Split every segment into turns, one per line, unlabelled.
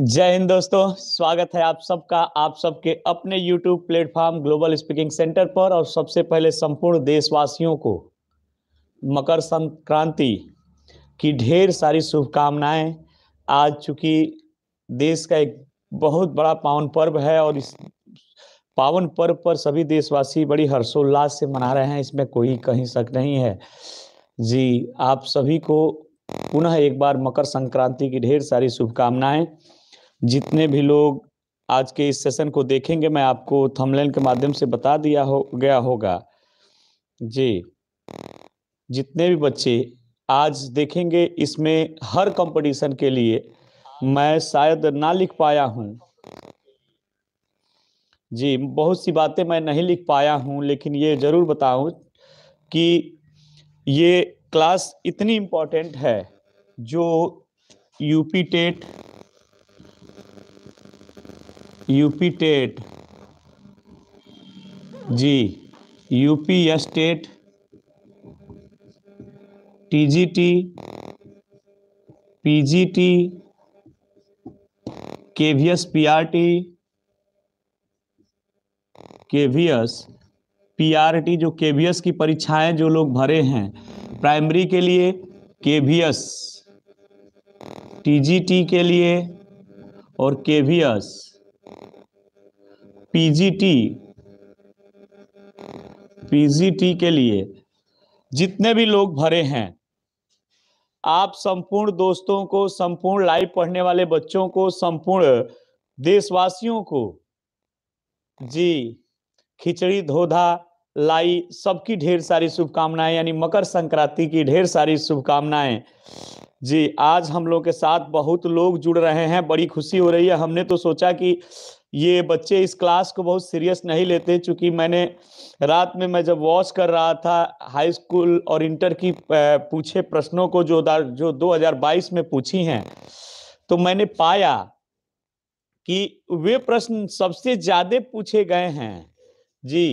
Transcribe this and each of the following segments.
जय हिंद दोस्तों स्वागत है आप सबका आप सबके अपने YouTube platform Global Speaking Centre पर और सबसे पहले संपूर्ण देशवासियों को मकर संक्रांति की ढेर सारी शुभकामनाएं आज चूंकि देश का एक बहुत बड़ा पावन पर्व है और इस पावन पर्व पर सभी देशवासी बड़ी हर्षोल्लास से मना रहे हैं इसमें कोई कहीं शक नहीं है जी आप सभी को पुनः एक बार मकर संक्रांति की ढेर सारी शुभकामनाएं जितने भी लोग आज के इस सेशन को देखेंगे मैं आपको थंबनेल के माध्यम से बता दिया हो गया होगा जी जितने भी बच्चे आज देखेंगे इसमें हर कंपटीशन के लिए मैं शायद ना लिख पाया हूँ जी बहुत सी बातें मैं नहीं लिख पाया हूँ लेकिन ये जरूर बताऊँ कि ये क्लास इतनी इम्पोर्टेंट है जो यूपी टेट यूपी टेट जी UP state TGT PGT KVS PRT KVS PRT जो केवीएस की परीक्षाएं जो लोग भरे हैं प्राइमरी के लिए केवीएस टीजीटी के लिए और केवीएस पीजीटी पीजीटी के लिए जितने भी लोग भरे हैं आप संपूर्ण दोस्तों को संपूर्ण लाइव पढ़ने वाले बच्चों को संपूर्ण देशवासियों को जी खिचड़ी धोधा लाई सबकी ढेर सारी शुभकामनाएं यानी मकर संक्रांति की ढेर सारी शुभकामनाएं जी आज हम लोग के साथ बहुत लोग जुड़ रहे हैं बड़ी खुशी हो रही है हमने तो सोचा कि ये बच्चे इस क्लास को बहुत सीरियस नहीं लेते चूंकि मैंने रात में मैं जब वॉच कर रहा था हाई स्कूल और इंटर की पूछे प्रश्नों को जो जो 2022 में पूछी हैं तो मैंने पाया कि वे प्रश्न सबसे ज्यादा पूछे गए हैं जी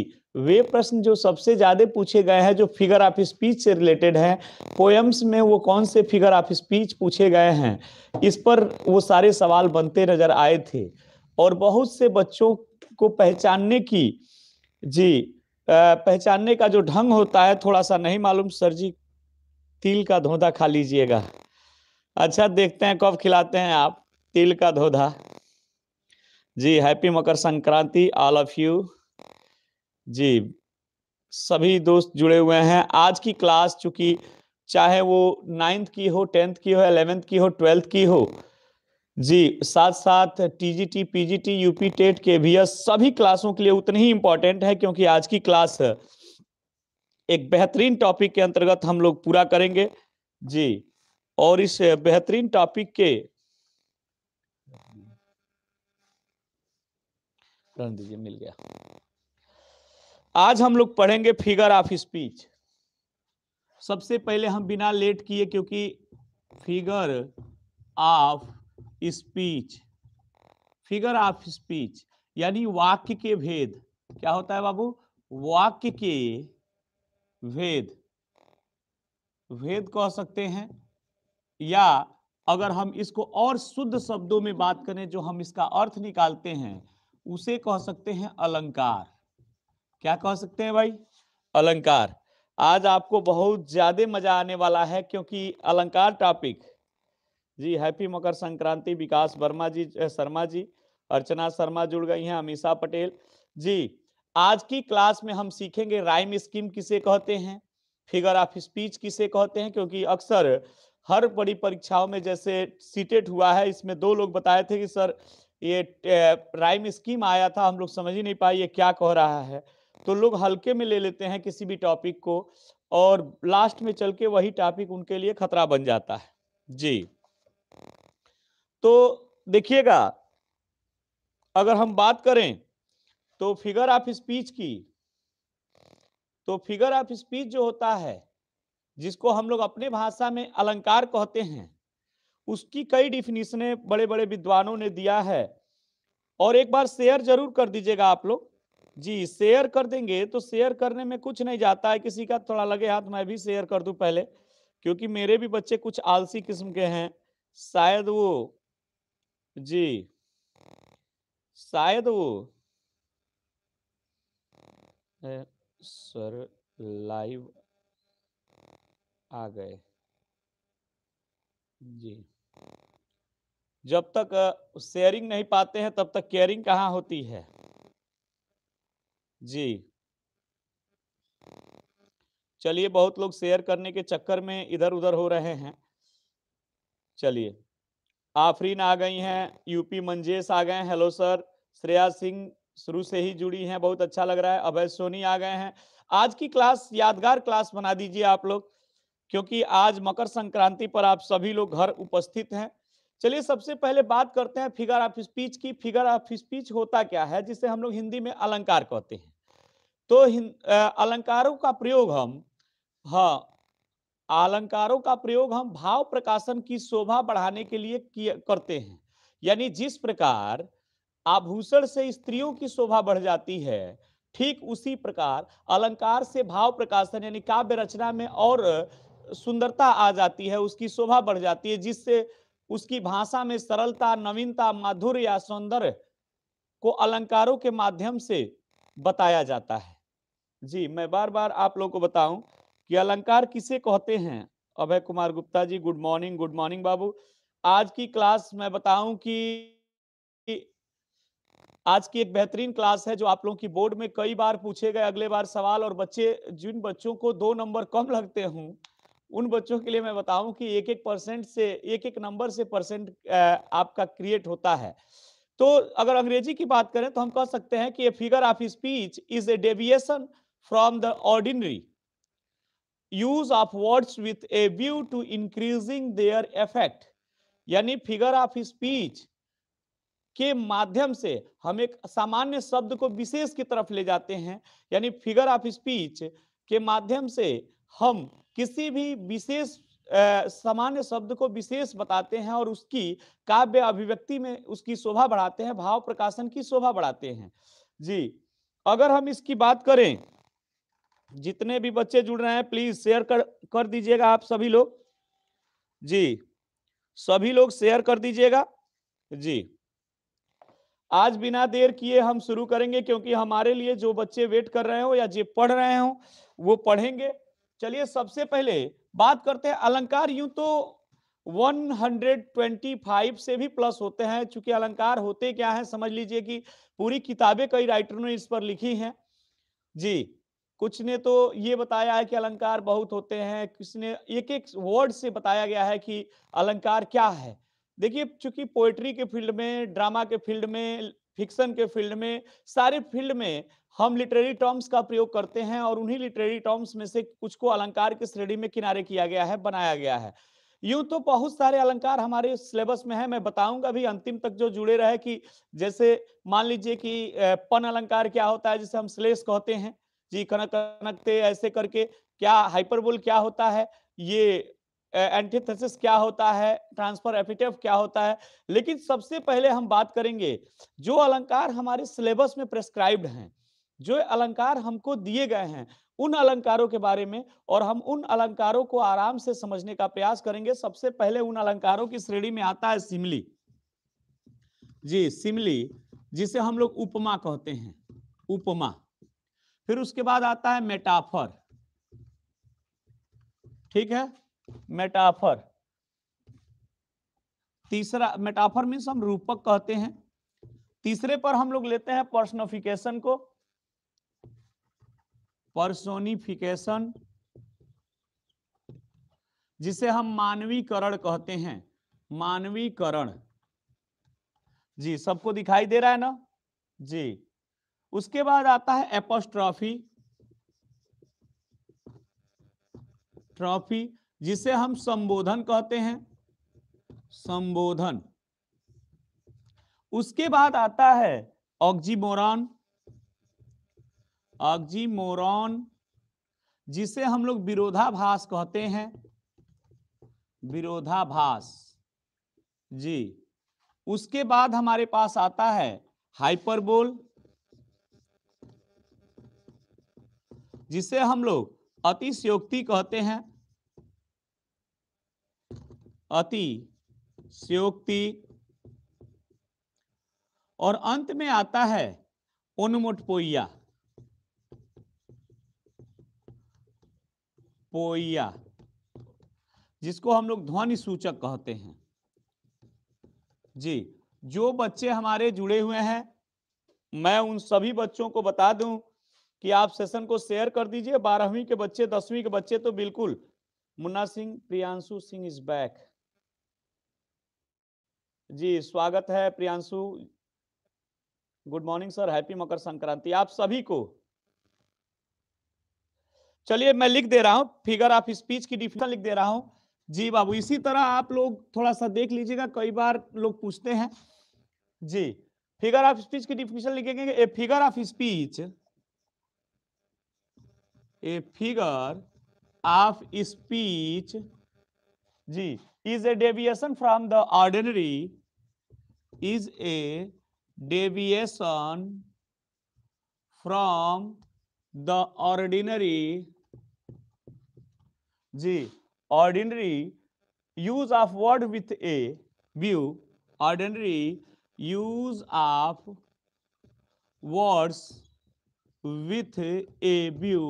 वे प्रश्न जो सबसे ज्यादा पूछे गए हैं जो फिगर ऑफ स्पीच से रिलेटेड है पोएम्स में वो कौन से फिगर ऑफ स्पीच पूछे गए हैं इस पर वो सारे सवाल बनते नजर आए थे और बहुत से बच्चों को पहचानने की जी पहचानने का जो ढंग होता है थोड़ा सा नहीं मालूम सर जी तिल का धोधा खा लीजिएगा अच्छा देखते हैं कब खिलाते हैं आप तिल का धोधा जी happy Makar Sankranti all of you जी सभी दोस्त जुड़े हुए हैं आज की क्लास चूंकि चाहे वो नाइन्थ की हो टेंथ की हो एलेवेंथ की हो ट्वेल्थ की हो जी साथ साथ टीजीटी पीजीटी यूपी टेट के भी सभी क्लासों के लिए उतनी ही इंपॉर्टेंट है क्योंकि आज की क्लास एक बेहतरीन टॉपिक के अंतर्गत हम लोग पूरा करेंगे जी और इस बेहतरीन टॉपिक के दीजिए मिल गया आज हम लोग पढ़ेंगे फिगर ऑफ स्पीच सबसे पहले हम बिना लेट किए क्योंकि figure of speech figure of speech यानी वाक्य के भेद क्या होता है बाबू वाक्य के भेद भेद कह सकते हैं या अगर हम इसको और शुद्ध शब्दों में बात करें जो हम इसका अर्थ निकालते हैं उसे कह सकते हैं अलंकार क्या कह सकते हैं भाई अलंकार आज आपको बहुत ज्यादा मजा आने वाला है क्योंकि अलंकार टॉपिक जी हैप्पी मकर संक्रांति विकास वर्मा जी शर्मा जी अर्चना शर्मा जुड़ गई हैं अमीषा पटेल जी आज की क्लास में हम सीखेंगे राइम स्कीम किसे कहते हैं फिगर ऑफ स्पीच किसे कहते हैं क्योंकि अक्सर हर बड़ी परीक्षाओं में जैसे सीटेट हुआ है इसमें दो लोग बताए थे कि सर ये राइम स्कीम आया था हम लोग समझ ही नहीं पाए ये क्या कह रहा है तो लोग हल्के में ले लेते हैं किसी भी टॉपिक को और लास्ट में चल के वही टॉपिक उनके लिए खतरा बन जाता है जी तो देखिएगा अगर हम बात करें तो फिगर ऑफ स्पीच की तो फिगर ऑफ स्पीच जो होता है जिसको हम लोग अपने भाषा में अलंकार कहते हैं उसकी कई डिफिनीशनें बड़े बड़े विद्वानों ने दिया है और एक बार शेयर जरूर कर दीजिएगा आप लोग जी शेयर कर देंगे तो शेयर करने में कुछ नहीं जाता है किसी का थोड़ा लगे हाथ मैं भी शेयर कर दूं पहले क्योंकि मेरे भी बच्चे कुछ आलसी किस्म के हैं शायद वो जी शायद वो सर लाइव आ गए जी जब तक शेयरिंग नहीं पाते हैं तब तक केयरिंग कहाँ होती है जी चलिए बहुत लोग शेयर करने के चक्कर में इधर उधर हो रहे हैं चलिए आफरीन आ गई हैं यूपी मंजेश आ गए हेलो सर श्रेया सिंह शुरू से ही जुड़ी हैं बहुत अच्छा लग रहा है अभय सोनी आ गए हैं आज की क्लास यादगार क्लास बना दीजिए आप लोग क्योंकि आज मकर संक्रांति पर आप सभी लोग घर उपस्थित हैं चलिए सबसे पहले बात करते हैं फिगर ऑफ स्पीच की फिगर ऑफ स्पीच होता क्या है जिसे हम लोग हिंदी में अलंकार कहते हैं तो अलंकारों का प्रयोग हम हाँ अलंकारों का प्रयोग हम भाव प्रकाशन की शोभा बढ़ाने के लिए करते हैं यानी जिस प्रकार आभूषण से स्त्रियों की शोभा बढ़ जाती है ठीक उसी प्रकार अलंकार से भाव प्रकाशन यानी काव्य रचना में और सुंदरता आ जाती है उसकी शोभा बढ़ जाती है जिससे उसकी भाषा में सरलता नवीनता माधुर्य या सौंदर्य को अलंकारों के माध्यम से बताया जाता है जी मैं बार बार आप लोगों को बताऊं कि अलंकार किसे कहते हैं Abhay Kumar Gupta ji good morning good morning बाबू आज की क्लास मैं बताऊं कि आज की एक बेहतरीन क्लास है जो आप लोगों की बोर्ड में कई बार पूछे गए अगले बार सवाल और बच्चे जिन बच्चों को दो नंबर कम लगते हूँ उन बच्चों के लिए मैं बताऊं कि एक एक परसेंट से एक एक नंबर से परसेंट आपका क्रिएट होता है तो अगर अंग्रेजी की बात करें तो हम कह सकते हैं कि a figure of speech is a deviation from the ordinary use of words with a view to increasing their effect यानी फिगर ऑफ स्पीच के माध्यम से हम एक सामान्य शब्द को विशेष की तरफ ले जाते हैं यानी फिगर ऑफ स्पीच के माध्यम से हम किसी भी विशेष सामान्य शब्द को विशेष बताते हैं और उसकी काव्य अभिव्यक्ति में उसकी शोभा बढ़ाते हैं भाव प्रकाशन की शोभा बढ़ाते हैं जी अगर हम इसकी बात करें जितने भी बच्चे जुड़ रहे हैं प्लीज शेयर कर कर दीजिएगा आप सभी लोग जी सभी लोग शेयर कर दीजिएगा जी आज बिना देर किए हम शुरू करेंगे क्योंकि हमारे लिए जो बच्चे वेट कर रहे हो या जो पढ़ रहे हो वो पढ़ेंगे चलिए सबसे पहले बात करते हैं अलंकार यूं तो 125 से भी प्लस होते हैं चूंकि अलंकार होते क्या है समझ लीजिए कि पूरी किताबें कई राइटरों ने इस पर लिखी हैं जी कुछ ने तो ये बताया है कि अलंकार बहुत होते हैं किसने एक एक वर्ड से बताया गया है कि अलंकार क्या है देखिए चूंकि पोएट्री के फील्ड में ड्रामा के फील्ड में फिक्शन के फील्ड में सारे फील्ड में हम लिटरेरी टर्म्स का प्रयोग करते हैं और उन्हीं लिटरेरी टर्म्स में से कुछ को अलंकार की श्रेणी में किनारे किया गया है बनाया गया है यूं तो बहुत सारे अलंकार हमारे सिलेबस में है मैं बताऊंगा भी अंतिम तक जो जुड़े रहे कि जैसे मान लीजिए कि पन अलंकार क्या होता है जिसे हम श्लेष कहते हैं जी कनक कनकते ऐसे करके क्या हाइपरबोल क्या होता है ये एंटीथेसिस क्या होता है ट्रांसफर एपिटेफ क्या होता है लेकिन सबसे पहले हम बात करेंगे जो अलंकार हमारे सिलेबस में प्रेस्क्राइब्ड हैं जो अलंकार हमको दिए गए हैं उन अलंकारों के बारे में और हम उन अलंकारों को आराम से समझने का प्रयास करेंगे सबसे पहले उन अलंकारों की श्रेणी में आता है सिमली जी सिमली जिसे हम लोग उपमा कहते हैं उपमा फिर उसके बाद आता है मेटाफर ठीक है मेटाफर तीसरा मेटाफर मीन्स हम रूपक कहते हैं तीसरे पर हम लोग लेते हैं पर्सनोफिकेशन को पर्सोनिफिकेशन जिसे हम मानवीकरण कहते हैं मानवीकरण जी सबको दिखाई दे रहा है ना जी उसके बाद आता है एपोस्ट्रॉफी ट्रॉफी जिसे हम संबोधन कहते हैं संबोधन उसके बाद आता है ऑक्जीमोरॉन ऑक्जीमोरॉन जिसे हम लोग विरोधाभास कहते हैं विरोधाभास जी उसके बाद हमारे पास आता है हाइपरबोल जिसे हम लोग अतिशयोक्ति कहते हैं अतिशयोक्ति और अंत में आता है पोइया पोइया जिसको हम लोग ध्वनि सूचक कहते हैं जी जो बच्चे हमारे जुड़े हुए हैं मैं उन सभी बच्चों को बता दूं कि आप सेशन को शेयर कर दीजिए बारहवीं के बच्चे दसवीं के बच्चे तो बिल्कुल मुन्ना सिंह प्रियांशु सिंह इज बैक जी स्वागत है Priyanshu good morning sir happy Makar Sankranti आप सभी को चलिए मैं लिख दे रहा हूं फिगर ऑफ स्पीच की डिफिनेशन लिख दे रहा हूं जी बाबू इसी तरह आप लोग थोड़ा सा देख लीजिएगा कई बार लोग पूछते हैं जी फिगर ऑफ स्पीच की डिफिनेशन लिखेंगे figure of speech a figure of speech g is a deviation from the ordinary is a deviation from the ordinary g ordinary use of word with a view ordinary use of words with a view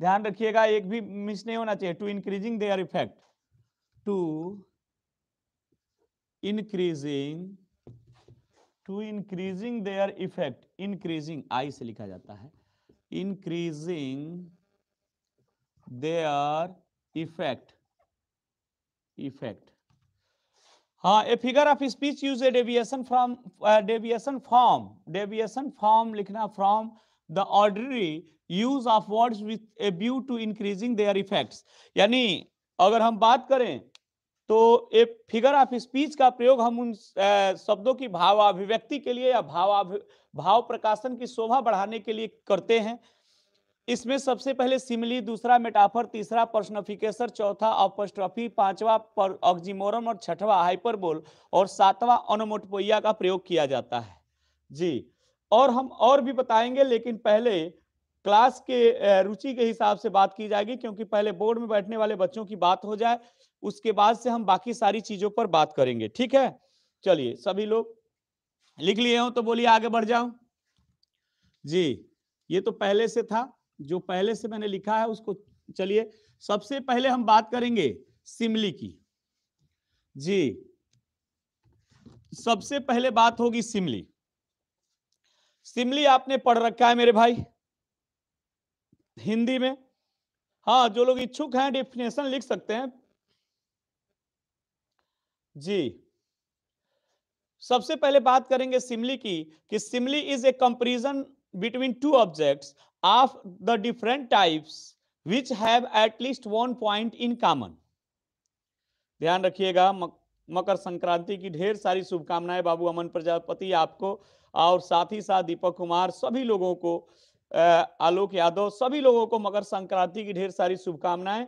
ध्यान रखिएगा एक भी miss नहीं होना चाहिए to increasing their effect to increasing to increasing their effect increasing I से लिखा जाता है इंक्रीजिंग देयर इफेक्ट इफेक्ट हाँ a figure of speech use a deviation from deviation form deviation form लिखना from the ordinary use of words with a view to increasing their effects यानी अगर हम बात करें तो ये फिगर ऑफ स्पीच का प्रयोग हम उन शब्दों की भाव अभिव्यक्ति के लिए या भाव भाव प्रकाशन की शोभा बढ़ाने के लिए करते हैं इसमें सबसे पहले सिमली दूसरा मेटाफर तीसरा पर्सनफिकेशन चौथा अपोस्ट्रफी पांचवा पर ऑक्जिमोरम और छठवा हाइपरबोल और सातवा ओनोमोटपोइया का प्रयोग किया जाता है जी और हम और भी बताएंगे लेकिन पहले क्लास के रुचि के हिसाब से बात की जाएगी क्योंकि पहले बोर्ड में बैठने वाले बच्चों की बात हो जाए उसके बाद से हम बाकी सारी चीजों पर बात करेंगे ठीक है चलिए सभी लोग लिख लिए हो तो बोलिए आगे बढ़ जाओ जी ये तो पहले से था जो पहले से मैंने लिखा है उसको चलिए सबसे पहले हम बात करेंगे सिमली की जी सबसे पहले बात होगी सिमली सिमली आपने पढ़ रखा है मेरे भाई हिंदी में हाँ जो लोग इच्छुक हैं डेफिनेशन लिख सकते हैं जी सबसे पहले बात करेंगे सिमली की कि simile is a comparison between two objects of the different types which have at least one point in common ध्यान रखिएगा मक, मकर संक्रांति की ढेर सारी शुभकामनाएं बाबू अमन प्रजापति आपको और साथ ही साथ दीपक कुमार सभी लोगों को आलोक यादव सभी लोगों को मकर संक्रांति की ढेर सारी शुभकामनाएं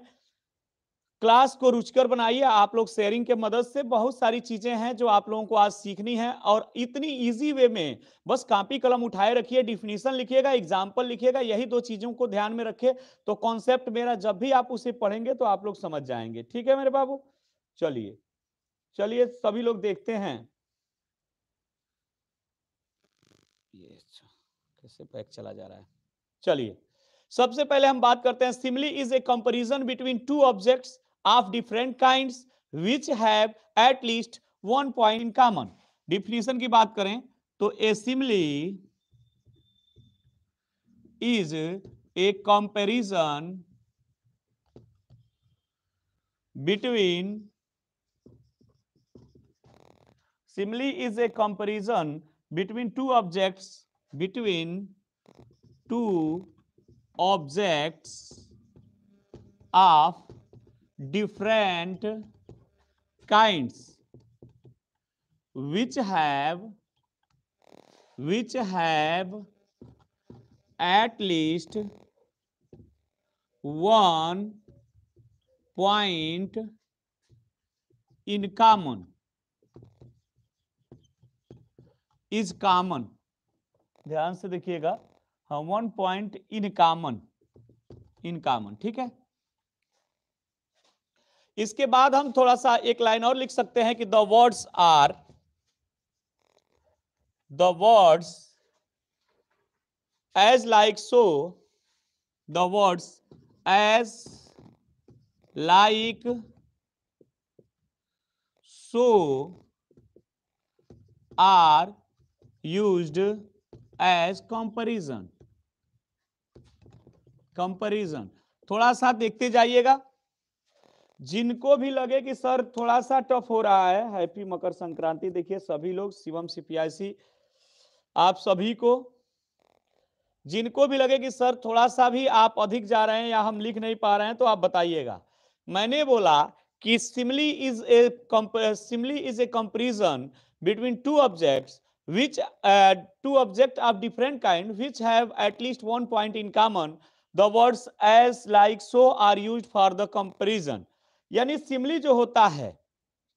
क्लास को रुचकर बनाइए आप लोग शेयरिंग के मदद से बहुत सारी चीजें हैं जो आप लोगों को आज सीखनी है और इतनी इजी वे में बस कापी कलम उठाए रखिए डिफिनेशन लिखिएगा एग्जाम्पल लिखिएगा यही दो चीजों को ध्यान में रखिए तो कॉन्सेप्ट मेरा जब भी आप उसे पढ़ेंगे तो आप लोग समझ जाएंगे ठीक है मेरे बाबू चलिए चलिए सभी लोग देखते हैं फिर से बैक चला जा रहा है चलिए सबसे पहले हम बात करते हैं simile is a comparison between two objects of different kind which have at least one point in common definition की बात करें तो a simile is a comparison between simile is a comparison between two objects between two objects of different kinds which have which have at least one point in common is common ध्यान से देखिएगा हम one point in common in common ठीक है इसके बाद हम थोड़ा सा एक लाइन और लिख सकते हैं कि the words are the words as like so the words as like so are used as comparison comparison थोड़ा सा देखते जाइएगा जिनको भी लगे कि सर थोड़ा सा टफ हो रहा है हैप्पी मकर संक्रांति देखिए सभी लोग शिवम सीपीआईसी आप सभी को जिनको भी लगे कि सर थोड़ा सा भी आप अधिक जा रहे हैं या हम लिख नहीं पा रहे हैं तो आप बताइएगा मैंने बोला कि simile is a simile is a comparison between two objects which uh, two objects of different kind which have at least one point in common the words as like so are used for the comparison यानी सिमली जो होता है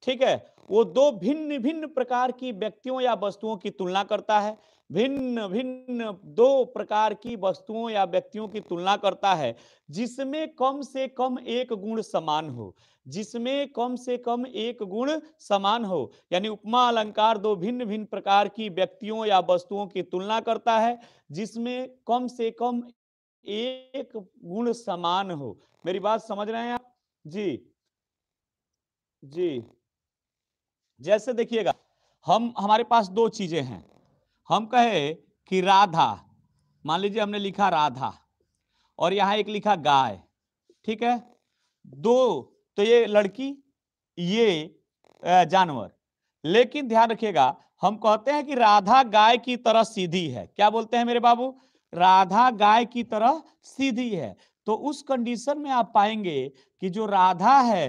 ठीक है वो दो भिन्न भिन्न प्रकार की व्यक्तियों या वस्तुओं की तुलना करता है भिन्न भिन्न दो प्रकार की वस्तुओं या व्यक्तियों की तुलना करता है जिसमें कम से कम एक गुण समान हो जिसमें कम से कम एक गुण समान हो यानी उपमा अलंकार दो भिन्न भिन्न प्रकार की व्यक्तियों या वस्तुओं की तुलना करता है जिसमें कम से कम एक गुण समान हो मेरी बात समझ रहे हैं आप जी जी जैसे देखिएगा हम हमारे पास दो चीजें हैं हम कहे कि राधा मान लीजिए हमने लिखा राधा और यहाँ एक लिखा गाय ठीक है दो तो ये लड़की ये जानवर लेकिन ध्यान रखिएगा हम कहते हैं कि राधा गाय की तरह सीधी है क्या बोलते हैं मेरे बाबू राधा गाय की तरह सीधी है तो उस कंडीशन में आप पाएंगे कि जो राधा है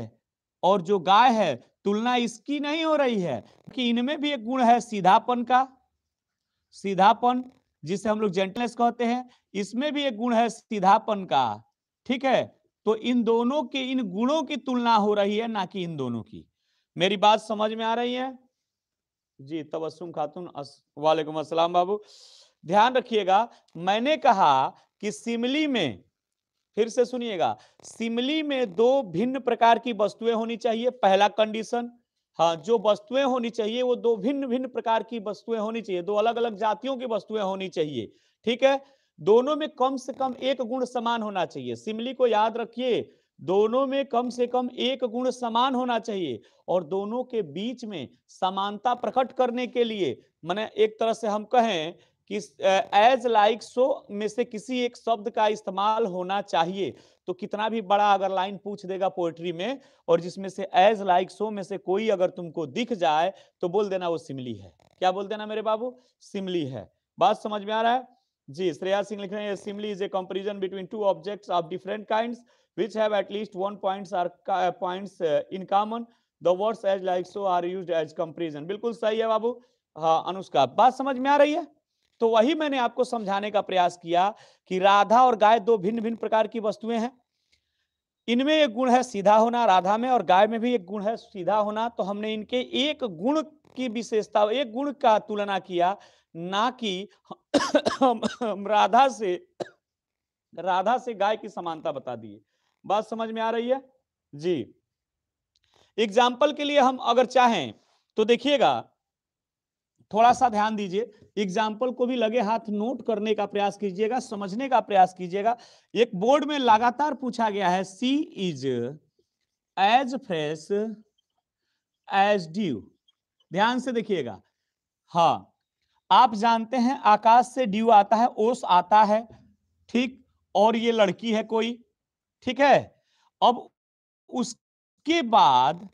और जो गाय है तुलना इसकी नहीं हो रही है कि इनमें भी एक गुण है सीधापन का सीधापन जिसे हम लोग जेंटलनेस कहते हैं इसमें भी एक गुण है सीधापन का ठीक है तो इन दोनों के इन गुणों की तुलना हो रही है ना कि इन दोनों की मेरी बात समझ में आ रही है जी तबसुम खातून वालेकुम असलम बाबू ध्यान रखिएगा मैंने कहा कि सिमली में फिर से सुनिएगा सिमली में दो भिन्न प्रकार की वस्तुएं होनी चाहिए पहला कंडीशन हाँ जो वस्तुएं होनी चाहिए वो दो भिन्न भिन्न प्रकार की वस्तुएं होनी चाहिए दो अलग अलग जातियों की वस्तुएं होनी चाहिए ठीक है दोनों में कम से कम एक गुण समान होना चाहिए सिमली को याद रखिए दोनों में कम से कम एक गुण समान होना चाहिए और दोनों के बीच में समानता प्रकट करने के लिए मैंने एक तरह से हम कहें कि एज लाइक सो में से किसी एक शब्द का इस्तेमाल होना चाहिए तो कितना भी बड़ा अगर लाइन पूछ देगा पोएट्री में और जिसमें से एज लाइक सो में से कोई अगर तुमको दिख जाए तो बोल देना वो सिमली है क्या बोल देना मेरे बाबू सिमली है बात समझ में आ रहा है जी श्रेया सिंह लिख रहे हैं simile is a comparison between two object of different kind which have at least one points are uh, points uh, in as the words as like so are बिल्कुल सही है बाबू हाँ अनुष्का बात समझ में आ रही है तो वही मैंने आपको समझाने का प्रयास किया कि राधा और गाय दो भिन्न भिन्न प्रकार की वस्तुएं हैं इनमें एक गुण है सीधा होना राधा में और गाय में भी एक गुण है सीधा होना तो हमने इनके एक गुण की विशेषता एक गुण का तुलना किया ना कि राधा से राधा से गाय की समानता बता दिए बात समझ में आ रही है जी एग्जाम्पल के लिए हम अगर चाहें तो देखिएगा थोड़ा सा ध्यान दीजिए एग्जाम्पल को भी लगे हाथ नोट करने का प्रयास कीजिएगा समझने का प्रयास कीजिएगा एक बोर्ड में लगातार पूछा गया है she is as fresh as dew ध्यान से देखिएगा हाँ आप जानते हैं आकाश से ड्यू आता है ओस आता है ठीक और ये लड़की है कोई ठीक है अब उसके बाद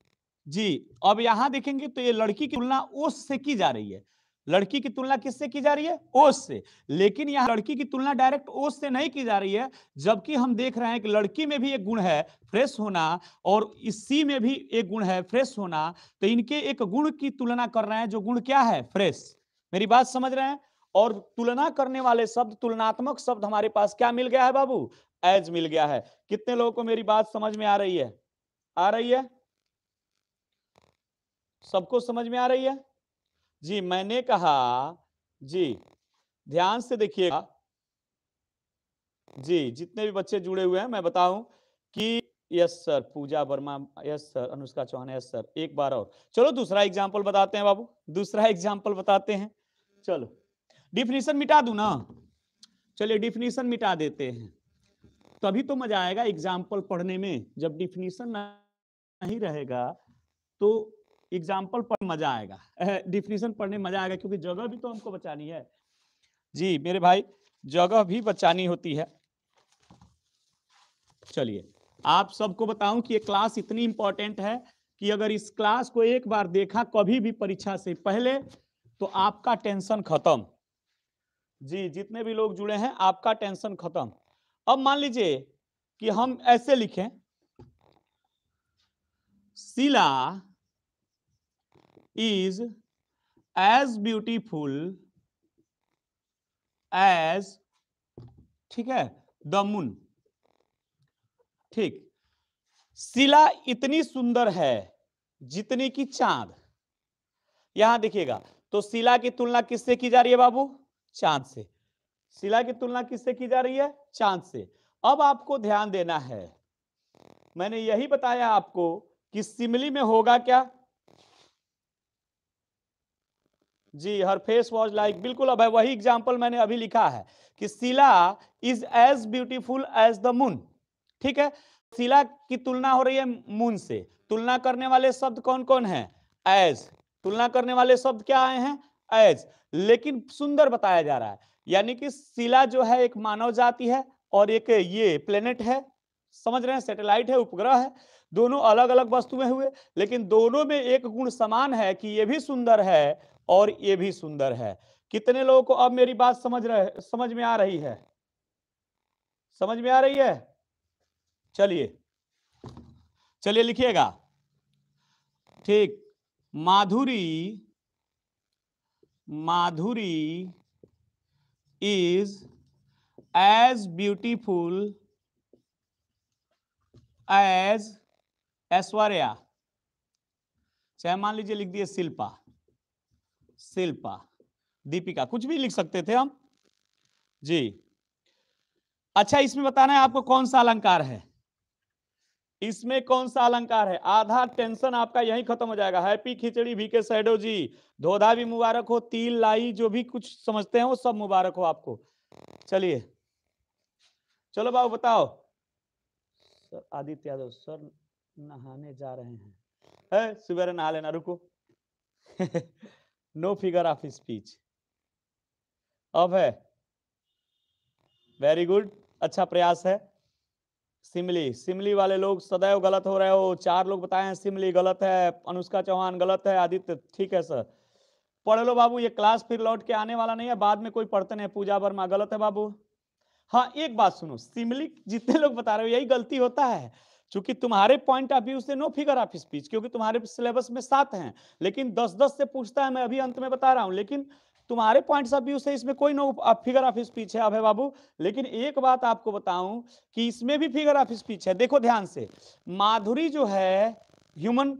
जी अब यहां देखेंगे तो ये लड़की की तुलना ओस से की जा रही है लड़की की तुलना किससे की जा रही है ओस से लेकिन यहाँ लड़की की तुलना डायरेक्ट ओस से नहीं की जा रही है जबकि हम देख रहे हैं कि लड़की में भी एक गुण है फ्रेश होना और इसी में भी एक गुण है फ्रेश होना तो इनके एक गुण की तुलना कर रहे हैं जो गुण क्या है फ्रेश मेरी बात समझ रहे हैं और तुलना करने वाले शब्द तुलनात्मक शब्द हमारे पास क्या मिल गया है बाबू एज मिल गया है कितने लोगों को मेरी बात समझ में आ रही है आ रही है सबको समझ में आ रही है जी मैंने कहा जी ध्यान से देखिएगा जी जितने भी बच्चे जुड़े हुए हैं मैं बताऊं कि yes sir Puja Verma yes sir Anushka Chauhan yes sir एक बार और चलो दूसरा एग्जाम्पल बताते हैं बाबू दूसरा एग्जाम्पल बताते हैं चलो डिफिनेशन मिटा दू ना चलिए डिफिनेशन मिटा देते हैं तभी तो मजा आएगा एग्जाम्पल पढ़ने में जब डिफिनेशन नहीं रहेगा तो एग्जाम्पल पर मजा आएगा डिफिनेशन पढ़ने मजा आएगा क्योंकि जगह भी तो हमको बचानी है जी मेरे भाई जगह भी बचानी होती है चलिए आप सबको बताऊं कि ये क्लास इतनी इंपॉर्टेंट है कि अगर इस क्लास को एक बार देखा कभी भी परीक्षा से पहले तो आपका टेंशन खत्म जी जितने भी लोग जुड़े हैं आपका टेंशन खत्म अब मान लीजिए कि हम ऐसे लिखें शिला is as beautiful as ठीक है द मून ठीक शिला इतनी सुंदर है जितनी की चांद यहां देखिएगा तो शिला की तुलना किससे की जा रही है बाबू चांद से शिला की तुलना किससे की जा रही है चांद से अब आपको ध्यान देना है मैंने यही बताया आपको कि सिमली में होगा क्या जी हर फेस वॉज लाइक बिल्कुल अब वही एग्जाम्पल मैंने अभी लिखा है कि Sheela is as beautiful as the moon ठीक है शिला की तुलना हो रही है मून से तुलना करने वाले शब्द कौन कौन है एज तुलना करने वाले शब्द क्या आए हैं एज लेकिन सुंदर बताया जा रहा है यानी कि शिला जो है एक मानव जाति है और एक ये प्लेनेट है समझ रहे हैं सैटेलाइट है उपग्रह है दोनों अलग अलग वस्तुएं हुए लेकिन दोनों में एक गुण समान है कि ये भी सुंदर है और ये भी सुंदर है कितने लोगों को अब मेरी बात समझ रहे समझ में आ रही है समझ में आ रही है चलिए चलिए लिखिएगा ठीक Madhuri Madhuri is as beautiful as Aishwarya चाहे मान लीजिए लिख दिए शिल्पा शिल्पा दीपिका कुछ भी लिख सकते थे हम जी अच्छा इसमें बताना है आपको कौन सा अलंकार है इसमें कौन सा अलंकार है आधा टेंशन आपका यही खत्म हो जाएगा हैप्पी खिचड़ी भी के सैडो जी धोधा भी मुबारक हो तील लाई जो भी कुछ समझते हैं वो सब मुबारक हो आपको चलिए चलो बाबू बताओ सर आदित्य यादव सर नहाने जा रहे हैं है सुबह नहा लेना रुको नो फिगर ऑफ स्पीच अब है वेरी गुड अच्छा प्रयास है सिमली सिमली वाले लोग सदैव गलत हो रहे हो चार लोग बताए हैं सिमली गलत है अनुष्का चौहान गलत है आदित्य ठीक है सर पढ़ लो बाबू ये क्लास फिर लौट के आने वाला नहीं है बाद में कोई पढ़ते नहीं पूजा वर्मा गलत है बाबू हाँ एक बात सुनो सिमली जितने लोग बता रहे हो यही गलती होता है चूंकि तुम्हारे पॉइंट ऑफ व्यू से नो फिगर ऑफ स्पीच क्योंकि तुम्हारे सिलेबस में सात हैं लेकिन दस दस से पूछता है मैं अभी अंत में बता रहा हूं लेकिन तुम्हारे पॉइंट ऑफ व्यू से इसमें कोई नो फिगर ऑफ स्पीच है अभय बाबू लेकिन एक बात आपको बताऊं कि इसमें भी फिगर ऑफ स्पीच है देखो ध्यान से माधुरी जो है ह्यूमन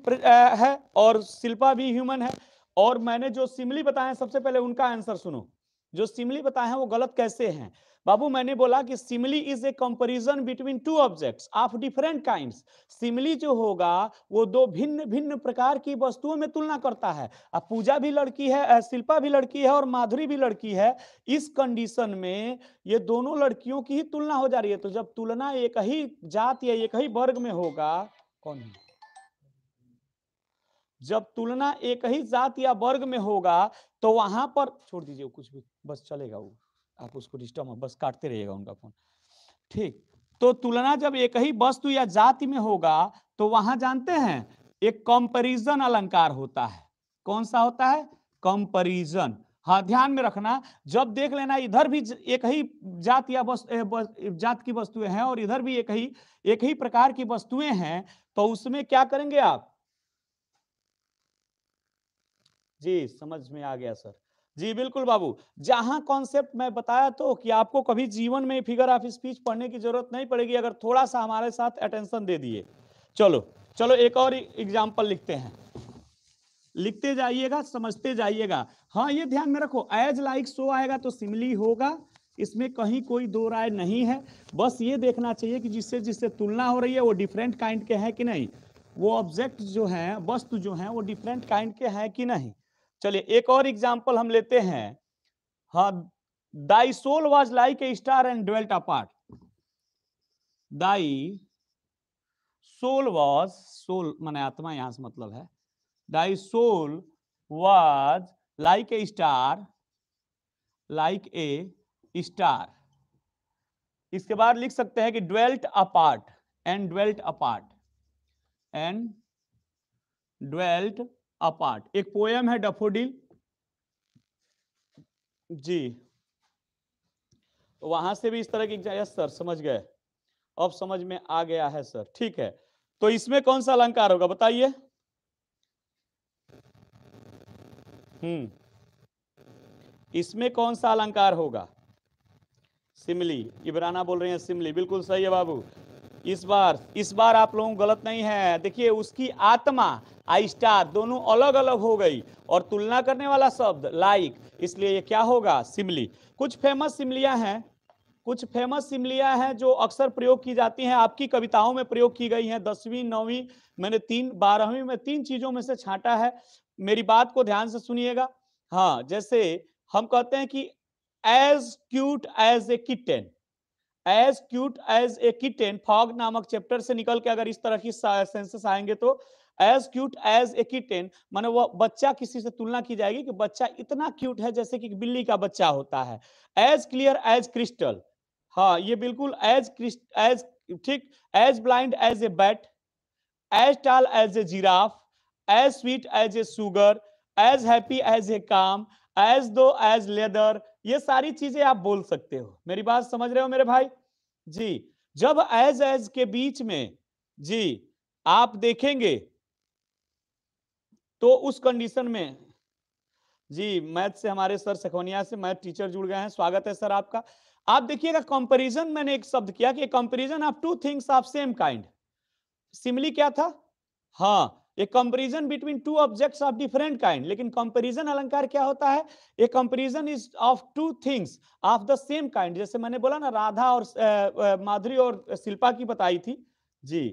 है और शिल्पा भी ह्यूमन है और मैंने जो सिमली बताए सबसे पहले उनका आंसर सुनो जो सिमली बताए हैं वो गलत कैसे हैं बाबू मैंने बोला कि simile is a comparison between two objects of different kinds simile जो होगा वो दो भिन्न भिन्न प्रकार की वस्तुओं में तुलना करता है अब पूजा भी लड़की है शिल्पा भी लड़की है और माधुरी भी लड़की है इस कंडीशन में ये दोनों लड़कियों की ही तुलना हो जा रही है तो जब तुलना एक ही जात या एक ही वर्ग में होगा कौन है जब तुलना एक ही जात या वर्ग में होगा तो वहां पर छोड़ दीजिए कुछ भी बस चलेगा वो आप उसको डिस्टर्ब बस काटते रहिएगा उनका फोन ठीक तो तुलना जब एक ही वस्तु या जाति में होगा तो वहां जानते हैं एक कंपैरिजन अलंकार होता है कौन सा होता है कंपैरिजन हाँ ध्यान में रखना जब देख लेना इधर भी एक ही जात या जात की वस्तुएं हैं और इधर भी एक ही एक ही प्रकार की वस्तुएं हैं तो उसमें क्या करेंगे आप जी समझ में आ गया सर जी बिल्कुल बाबू जहां कॉन्सेप्ट मैं बताया तो कि आपको कभी जीवन में फिगर ऑफ स्पीच पढ़ने की जरूरत नहीं पड़ेगी अगर थोड़ा सा हमारे साथ अटेंशन दे दिए चलो चलो एक और एग्जाम्पल लिखते हैं लिखते जाइएगा समझते जाइएगा हाँ ये ध्यान में रखो एज लाइक सो आएगा तो सिमली होगा इसमें कहीं कोई दो राय नहीं है बस ये देखना चाहिए कि जिससे जिससे तुलना हो रही है वो डिफरेंट काइंड के हैं कि नहीं वो ऑब्जेक्ट जो है वस्तु जो है वो डिफरेंट काइंड के हैं कि नहीं चलिए एक और एग्जाम्पल हम लेते हैं हाँ thy soul was like a star and dwelt apart thy soul was soul माने आत्मा यहां से मतलब है thy soul was like a star like a star इसके बाद लिख सकते हैं कि dwelt apart and dwelt apart and dwelt apart एक पोयम है डफोडिल जी तो वहां से भी इस तरह की यस सर समझ गए अब समझ में आ गया है सर ठीक है तो इसमें कौन सा अलंकार होगा बताइए हम्म इसमें कौन सा अलंकार होगा सिमली इबराना बोल रहे हैं सिमली बिल्कुल सही है बाबू इस बार इस बार आप लोग गलत नहीं है देखिए उसकी आत्मा आई स्टार दोनों अलग अलग हो गई और तुलना करने वाला शब्द लाइक इसलिए ये क्या होगा सिमली कुछ फेमस सिमलियां हैं कुछ फेमस सिमलियां हैं जो अक्सर प्रयोग की जाती हैं आपकी कविताओं में प्रयोग की गई हैं दसवीं नौवीं मैंने तीन बारहवीं में तीन चीजों में से छांटा है मेरी बात को ध्यान से सुनिएगा हाँ जैसे हम कहते हैं कि as cute as a kitten as cute as a kitten fog नामक चैप्टर से निकल के अगर इस तरह की सेंसेस आएंगे तो as cute as a kitten माने वो बच्चा किसी से तुलना की जाएगी कि बच्चा इतना क्यूट है जैसे कि बिल्ली का बच्चा होता है एज क्लियर एज क्रिस्टल हाँ ये बिल्कुल एज एज ठीक as blind as a bat as tall as a giraffe as sweet as a sugar as happy as a clam as दो एज लेदर ये सारी चीजें आप बोल सकते हो मेरी बात समझ रहे हो मेरे भाई जी जब एज एज के बीच में जी आप देखेंगे तो उस कंडीशन में जी मैथ से हमारे सर सखोनिया से मैथ टीचर जुड़ गए हैं स्वागत है सर आपका आप देखिएगा कंपैरिजन मैंने एक शब्द किया कि comparison of two things of same kind simile क्या था हाँ a comparison between two objects of different kind लेकिन कंपेरिजन अलंकार क्या होता है a comparison is of two things of the same kind जैसे मैंने बोला ना राधा और माधुरी और शिल्पा की बताई थी जी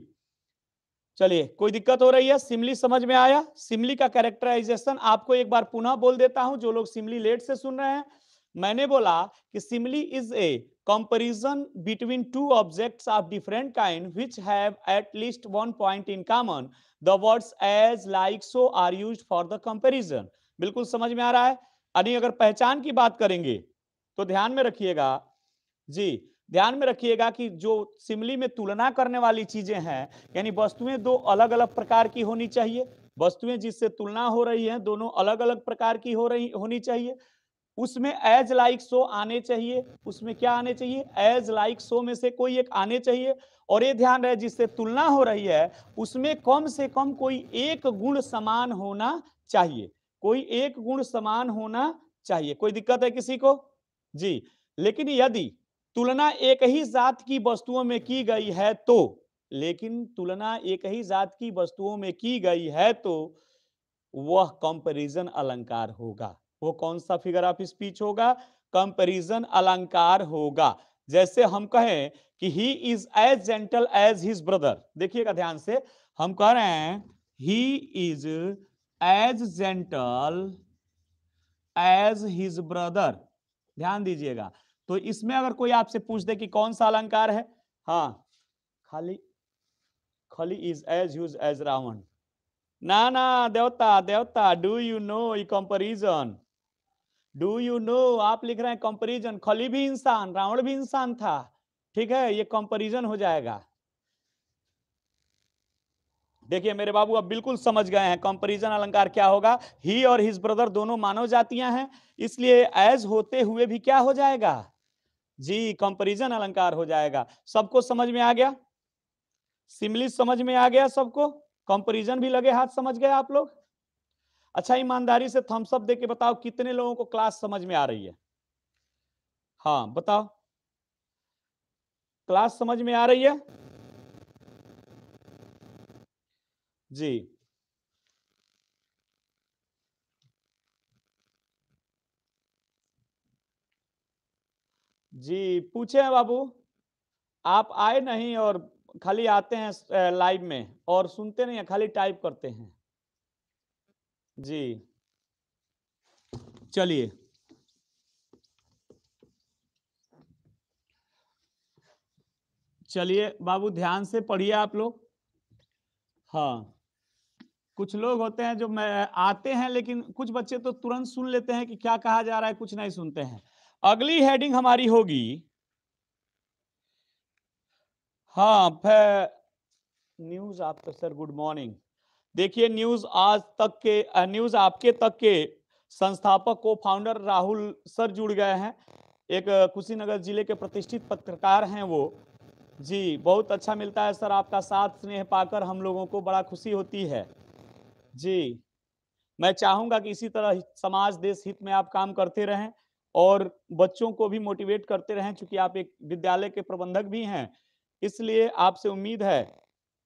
चलिए कोई दिक्कत हो रही है सिमली समझ में आया सिमली का कैरेक्टराइजेशन आपको एक बार पुनः बोल देता हूं जो लोग सिमली लेट से सुन रहे हैं मैंने बोला कि simile is a comparison between two objects of different kind which have at least one point in common The words as like so are used for the comparison बिल्कुल समझ में आ रहा है यानी अगर पहचान की बात करेंगे तो ध्यान में रखिएगा जी ध्यान में रखिएगा कि जो सिमली में तुलना करने वाली चीजें हैं यानी वस्तुएं दो अलग अलग प्रकार की होनी चाहिए वस्तुएं जिससे तुलना हो रही है दोनों अलग अलग प्रकार की हो रही होनी चाहिए उसमें एज लाइक सो आने चाहिए उसमें क्या आने चाहिए एज लाइक सो में से कोई एक आने चाहिए और ये ध्यान रहे जिससे तुलना हो रही है उसमें कम से कम कोई एक गुण समान होना चाहिए कोई एक गुण समान होना चाहिए कोई दिक्कत है किसी को जी लेकिन यदि तुलना एक ही जात की वस्तुओं में की गई है तो लेकिन तुलना एक ही जात की वस्तुओं में की गई है तो वह कंपेरिजन अलंकार होगा वो कौन सा फिगर ऑफ स्पीच होगा कंपेरिजन अलंकार होगा जैसे हम कहें कि he is as gentle as his brother देखिएगा ध्यान से हम कह रहे हैं he is as gentle as his brother ध्यान दीजिएगा तो इसमें अगर कोई आपसे पूछ दे कि कौन सा अलंकार है हाँ खाली खाली is as use as Ravana ना ना देवता देवता डू यू नो ई कंपेरिजन डू यू नो आप लिख रहे हैं कंपेरिजन खली भी इंसान रावण भी इंसान था ठीक है ये कंपेरिजन हो जाएगा देखिए मेरे बाबू अब बिल्कुल समझ गए हैं कंपेरिजन अलंकार क्या होगा ही और हिज ब्रदर दोनों मानव जातियां हैं इसलिए एज होते हुए भी क्या हो जाएगा जी कंपेरिजन अलंकार हो जाएगा सबको समझ में आ गया सिमली समझ में आ गया सबको कंपेरिजन भी लगे हाथ समझ गए आप लोग अच्छा ईमानदारी से थम्सअप अप देके बताओ कितने लोगों को क्लास समझ में आ रही है हाँ बताओ क्लास समझ में आ रही है जी जी पूछे हैं बाबू आप आए नहीं और खाली आते हैं लाइव में और सुनते नहीं है खाली टाइप करते हैं जी चलिए चलिए बाबू ध्यान से पढ़िए आप लोग हाँ कुछ लोग होते हैं जो मैं आते हैं लेकिन कुछ बच्चे तो तुरंत सुन लेते हैं कि क्या कहा जा रहा है कुछ नहीं सुनते हैं अगली हेडिंग हमारी होगी हाँ न्यूज आप सर गुड मॉर्निंग देखिए न्यूज आज तक के न्यूज आपके तक के संस्थापक को फाउंडर राहुल सर जुड़ गए हैं एक कुशीनगर जिले के प्रतिष्ठित पत्रकार हैं वो जी बहुत अच्छा मिलता है सर आपका साथ स्नेह पाकर हम लोगों को बड़ा खुशी होती है जी मैं चाहूँगा कि इसी तरह समाज देश हित में आप काम करते रहें और बच्चों को भी मोटिवेट करते रहें चूंकि आप एक विद्यालय के प्रबंधक भी हैं इसलिए आपसे उम्मीद है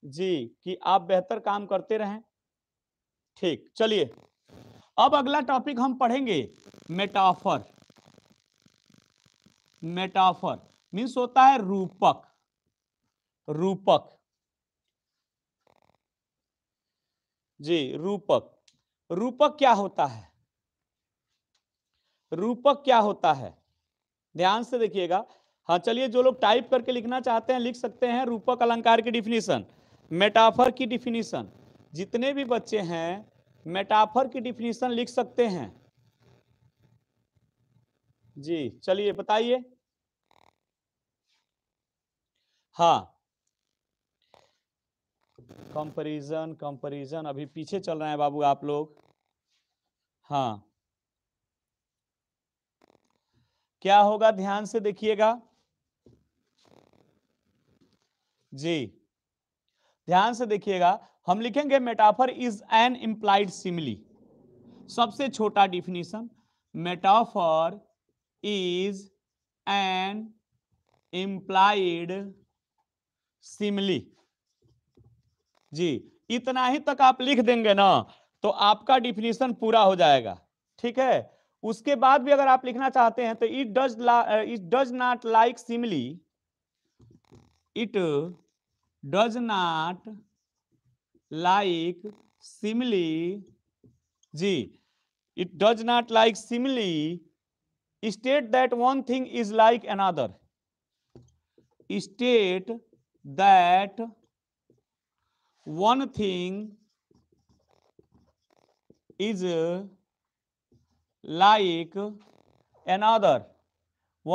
जी कि आप बेहतर काम करते रहें ठीक चलिए अब अगला टॉपिक हम पढ़ेंगे मेटाफर मेटाफर मीन्स होता है रूपक रूपक जी रूपक रूपक क्या होता है रूपक क्या होता है ध्यान से देखिएगा हाँ चलिए जो लोग टाइप करके लिखना चाहते हैं लिख सकते हैं रूपक अलंकार की डिफिनेशन मेटाफर की डिफिनीसन जितने भी बच्चे हैं मेटाफर की डिफिनीसन लिख सकते हैं जी चलिए बताइए हाँ कंपैरिजन कंपैरिजन अभी पीछे चल रहे हैं बाबू आप लोग हाँ क्या होगा ध्यान से देखिएगा जी ध्यान से देखिएगा हम लिखेंगे metaphor is an implied simile सबसे छोटा definition metaphor is an implied simile जी इतना ही तक आप लिख देंगे ना तो आपका डिफिनीशन पूरा हो जाएगा ठीक है उसके बाद भी अगर आप लिखना चाहते हैं तो it does it does not like simile it does not like simile g it does not like simile state that one thing is like another state that one thing is like another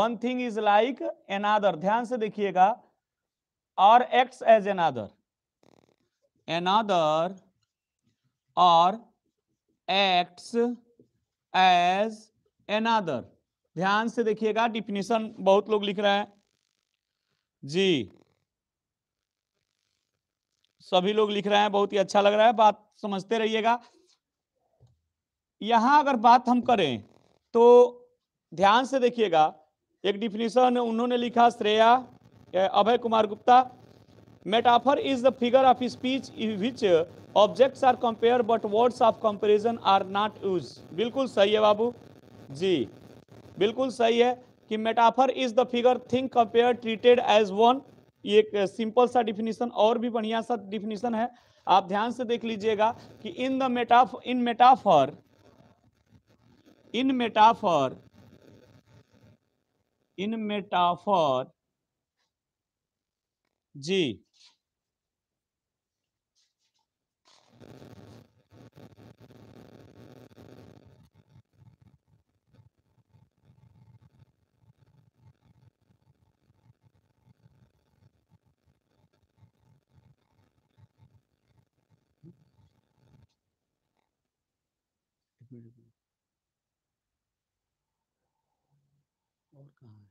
one thing is like another ध्यान से देखिएगा or acts as another another or acts as another ध्यान से देखिएगा definition बहुत लोग लिख रहे हैं जी सभी लोग लिख रहे हैं बहुत ही अच्छा लग रहा है बात समझते रहिएगा यहां अगर बात हम करें तो ध्यान से देखिएगा एक डिफिनेशन उन्होंने लिखा Shreya Abhay Kumar Gupta metaphor is the figure of speech which objects are compare but words of comparison are not use बिल्कुल सही है बाबू जी बिल्कुल सही है कि metaphor is the figure thing compare treated as one ये एक सिंपल सा डिफिनीशन और भी बढ़िया सा डिफिनीशन है आप ध्यान से देख लीजिएगा कि in the metaphor in metaphor in metaphor in metaphor जी और कहाँ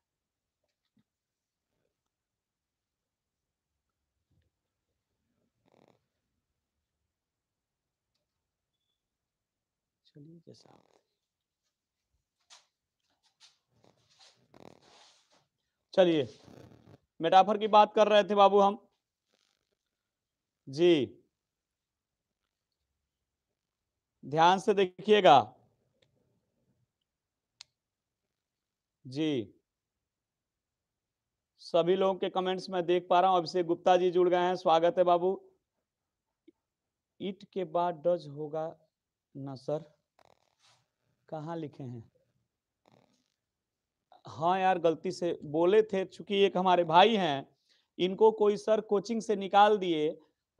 मछली के साथ चलिए मेटाफर की बात कर रहे थे बाबू हम जी ध्यान से देखिएगा जी सभी लोगों के कमेंट्स में देख पा रहा हूं अभिषेक गुप्ता जी जुड़ गए हैं स्वागत है बाबू इट के बाद डज होगा ना सर कहाँ लिखे हैं हाँ यार गलती से बोले थे चूंकि एक हमारे भाई हैं इनको कोई सर कोचिंग से निकाल दिए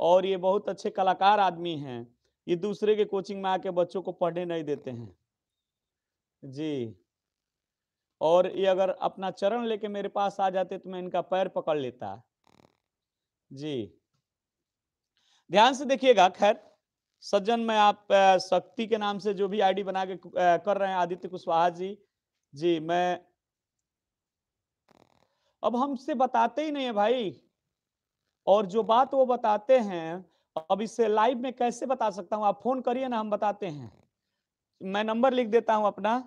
और ये बहुत अच्छे कलाकार आदमी हैं ये दूसरे के कोचिंग में आके बच्चों को पढ़ने नहीं देते हैं जी और ये अगर अपना चरण लेके मेरे पास आ जाते तो मैं इनका पैर पकड़ लेता जी ध्यान से देखिएगा खैर सज्जन मैं आप शक्ति के नाम से जो भी आईडी बना के कर रहे हैं आदित्य कुशवाहा जी जी मैं अब हमसे बताते ही नहीं है भाई और जो बात वो बताते हैं अब इससे लाइव में कैसे बता सकता हूँ आप फोन करिए ना हम बताते हैं मैं नंबर लिख देता हूँ अपना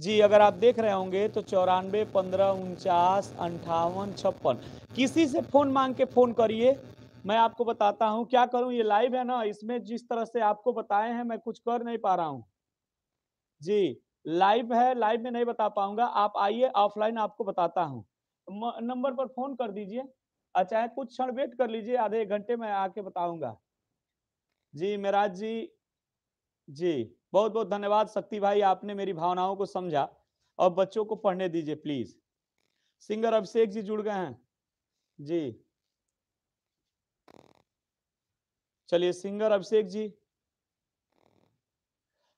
जी अगर आप देख रहे होंगे तो चौरानवे पंद्रह उनचास अंठावन छप्पन किसी से फोन मांग के फोन करिए मैं आपको बताता हूँ क्या करूँ ये लाइव है ना इसमें जिस तरह से आपको बताए हैं मैं कुछ कर नहीं पा रहा हूँ जी लाइव है लाइव में नहीं बता पाऊंगा आप आइए ऑफलाइन आपको बताता हूँ नंबर पर फोन कर दीजिए अच्छा कुछ क्षण वेट कर लीजिए आधे एक घंटे में आके बताऊंगा जी मेराज जी जी बहुत बहुत धन्यवाद शक्ति भाई आपने मेरी भावनाओं को समझा और बच्चों को पढ़ने दीजिए प्लीज सिंगर अभिषेक जी जुड़ गए हैं जी चलिए सिंगर अभिषेक जी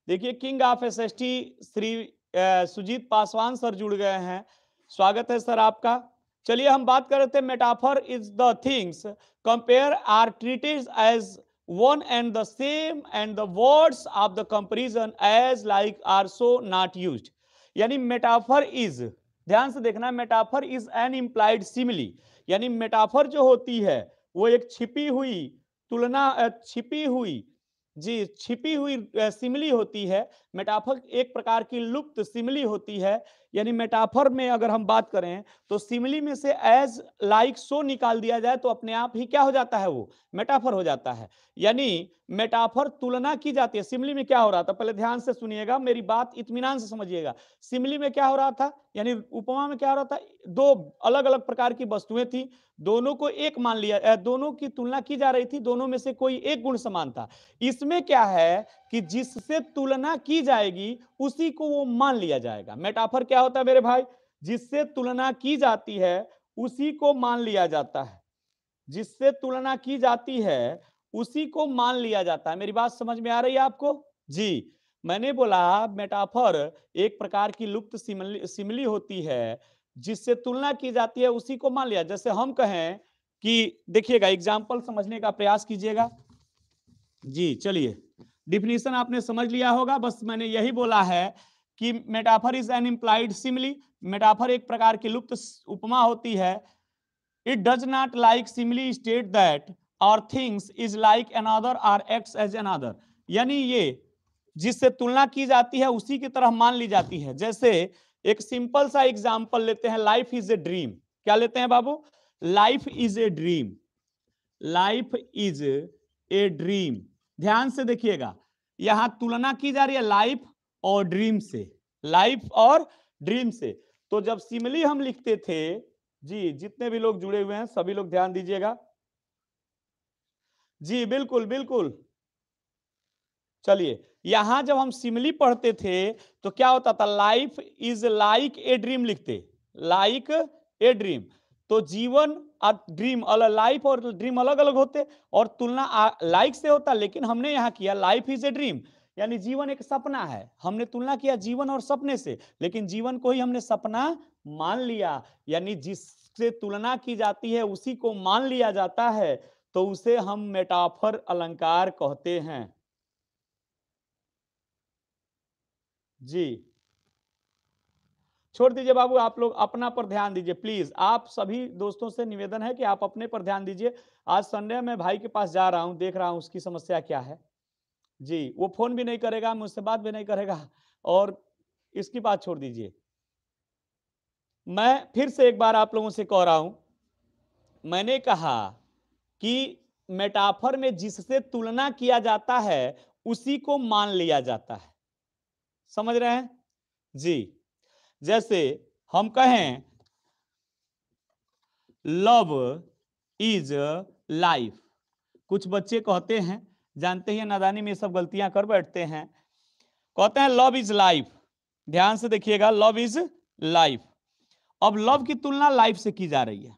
देखिए king of S Shri Sujit Paswan sir जुड़ गए हैं स्वागत है सर आपका चलिए हम बात कर रहे थे metaphor is the things compare are treated as one and the same and the words of the comparison as like are so not use यानी मेटाफर इज ध्यान से देखना metaphor is an implied simile यानी metaphor जो होती है वो एक छिपी हुई तुलना छिपी हुई जी छिपी हुई सिमली होती है मेटाफर एक प्रकार की लुप्त सिमली होती है यानी मेटाफर में अगर हम बात करें तो सिमली में से एज लाइक सो निकाल दिया जाए तो अपने आप ही क्या हो जाता है वो मेटाफर हो जाता है यानी मेटाफर तुलना की जाती है सिमली में क्या हो रहा था पहले ध्यान से सुनिएगा मेरी बात इतमान से समझिएगा सिमली में क्या हो रहा था यानी उपमा में क्या हो रहा था दो अलग अलग प्रकार की वस्तुएं थी दोनों को एक मान लिया दोनों की तुलना की जा रही थी दोनों में से कोई एक गुण समान था इसमें क्या है कि जिससे तुलना की जाएगी उसी को वो मान लिया जाएगा मेटाफर क्या होता है मेरे भाई जिससे तुलना की जाती है उसी को मान लिया जाता है जिससे तुलना की जाती है उसी को मान लिया जाता है मेरी बात समझ में आ रही है आपको जी मैंने बोला मेटाफर एक प्रकार की लुप्त सिमली सिमली होती है जिससे तुलना की जाती है उसी को मान लिया जैसे हम कहें कि देखिएगा एग्जाम्पल समझने का प्रयास कीजिएगा जी चलिए डिफिनीशन आपने समझ लिया होगा बस मैंने यही बोला है कि metaphor is an implied simile metaphor एक प्रकार की लुप्त उपमा होती है it does not like simile state that or things is like another or acts as another यानी ये जिससे तुलना की जाती है उसी की तरह मान ली जाती है जैसे एक सिंपल सा एग्जाम्पल लेते हैं लाइफ इज ए ड्रीम क्या लेते हैं बाबू life is a dream life is a dream ध्यान से देखिएगा यहां तुलना की जा रही है लाइफ और ड्रीम से लाइफ और ड्रीम से तो जब सिमली हम लिखते थे जी जितने भी लोग जुड़े हुए हैं सभी लोग ध्यान दीजिएगा जी बिल्कुल बिल्कुल चलिए यहां जब हम सिमली पढ़ते थे तो क्या होता था life is like a dream लिखते लाइक ए ड्रीम तो जीवन ड्रीम अलग लाइफ और ड्रीम अलग अलग होते और तुलना लाइक से होता लेकिन हमने यहाँ किया लाइफ इज ए ड्रीम यानी जीवन एक सपना है हमने तुलना किया जीवन और सपने से लेकिन जीवन को ही हमने सपना मान लिया यानी जिससे तुलना की जाती है उसी को मान लिया जाता है तो उसे हम मेटाफर अलंकार कहते हैं जी छोड़ दीजिए बाबू आप लोग अपना पर ध्यान दीजिए प्लीज आप सभी दोस्तों से निवेदन है कि आप अपने पर ध्यान दीजिए आज संडे में भाई के पास जा रहा हूँ देख रहा हूँ उसकी समस्या क्या है जी वो फोन भी नहीं करेगा मुझसे बात भी नहीं करेगा और इसकी बात छोड़ दीजिए मैं फिर से एक बार आप लोगों से कह रहा हूं मैंने कहा कि मेटाफर में जिससे तुलना किया जाता है उसी को मान लिया जाता है समझ रहे हैं जी जैसे हम कहें लव इज लाइफ कुछ बच्चे कहते हैं जानते ही नादानी में सब गलतियां कर बैठते हैं कहते हैं लव इज लाइफ ध्यान से देखिएगा लव इज लाइफ अब लव की तुलना लाइफ से की जा रही है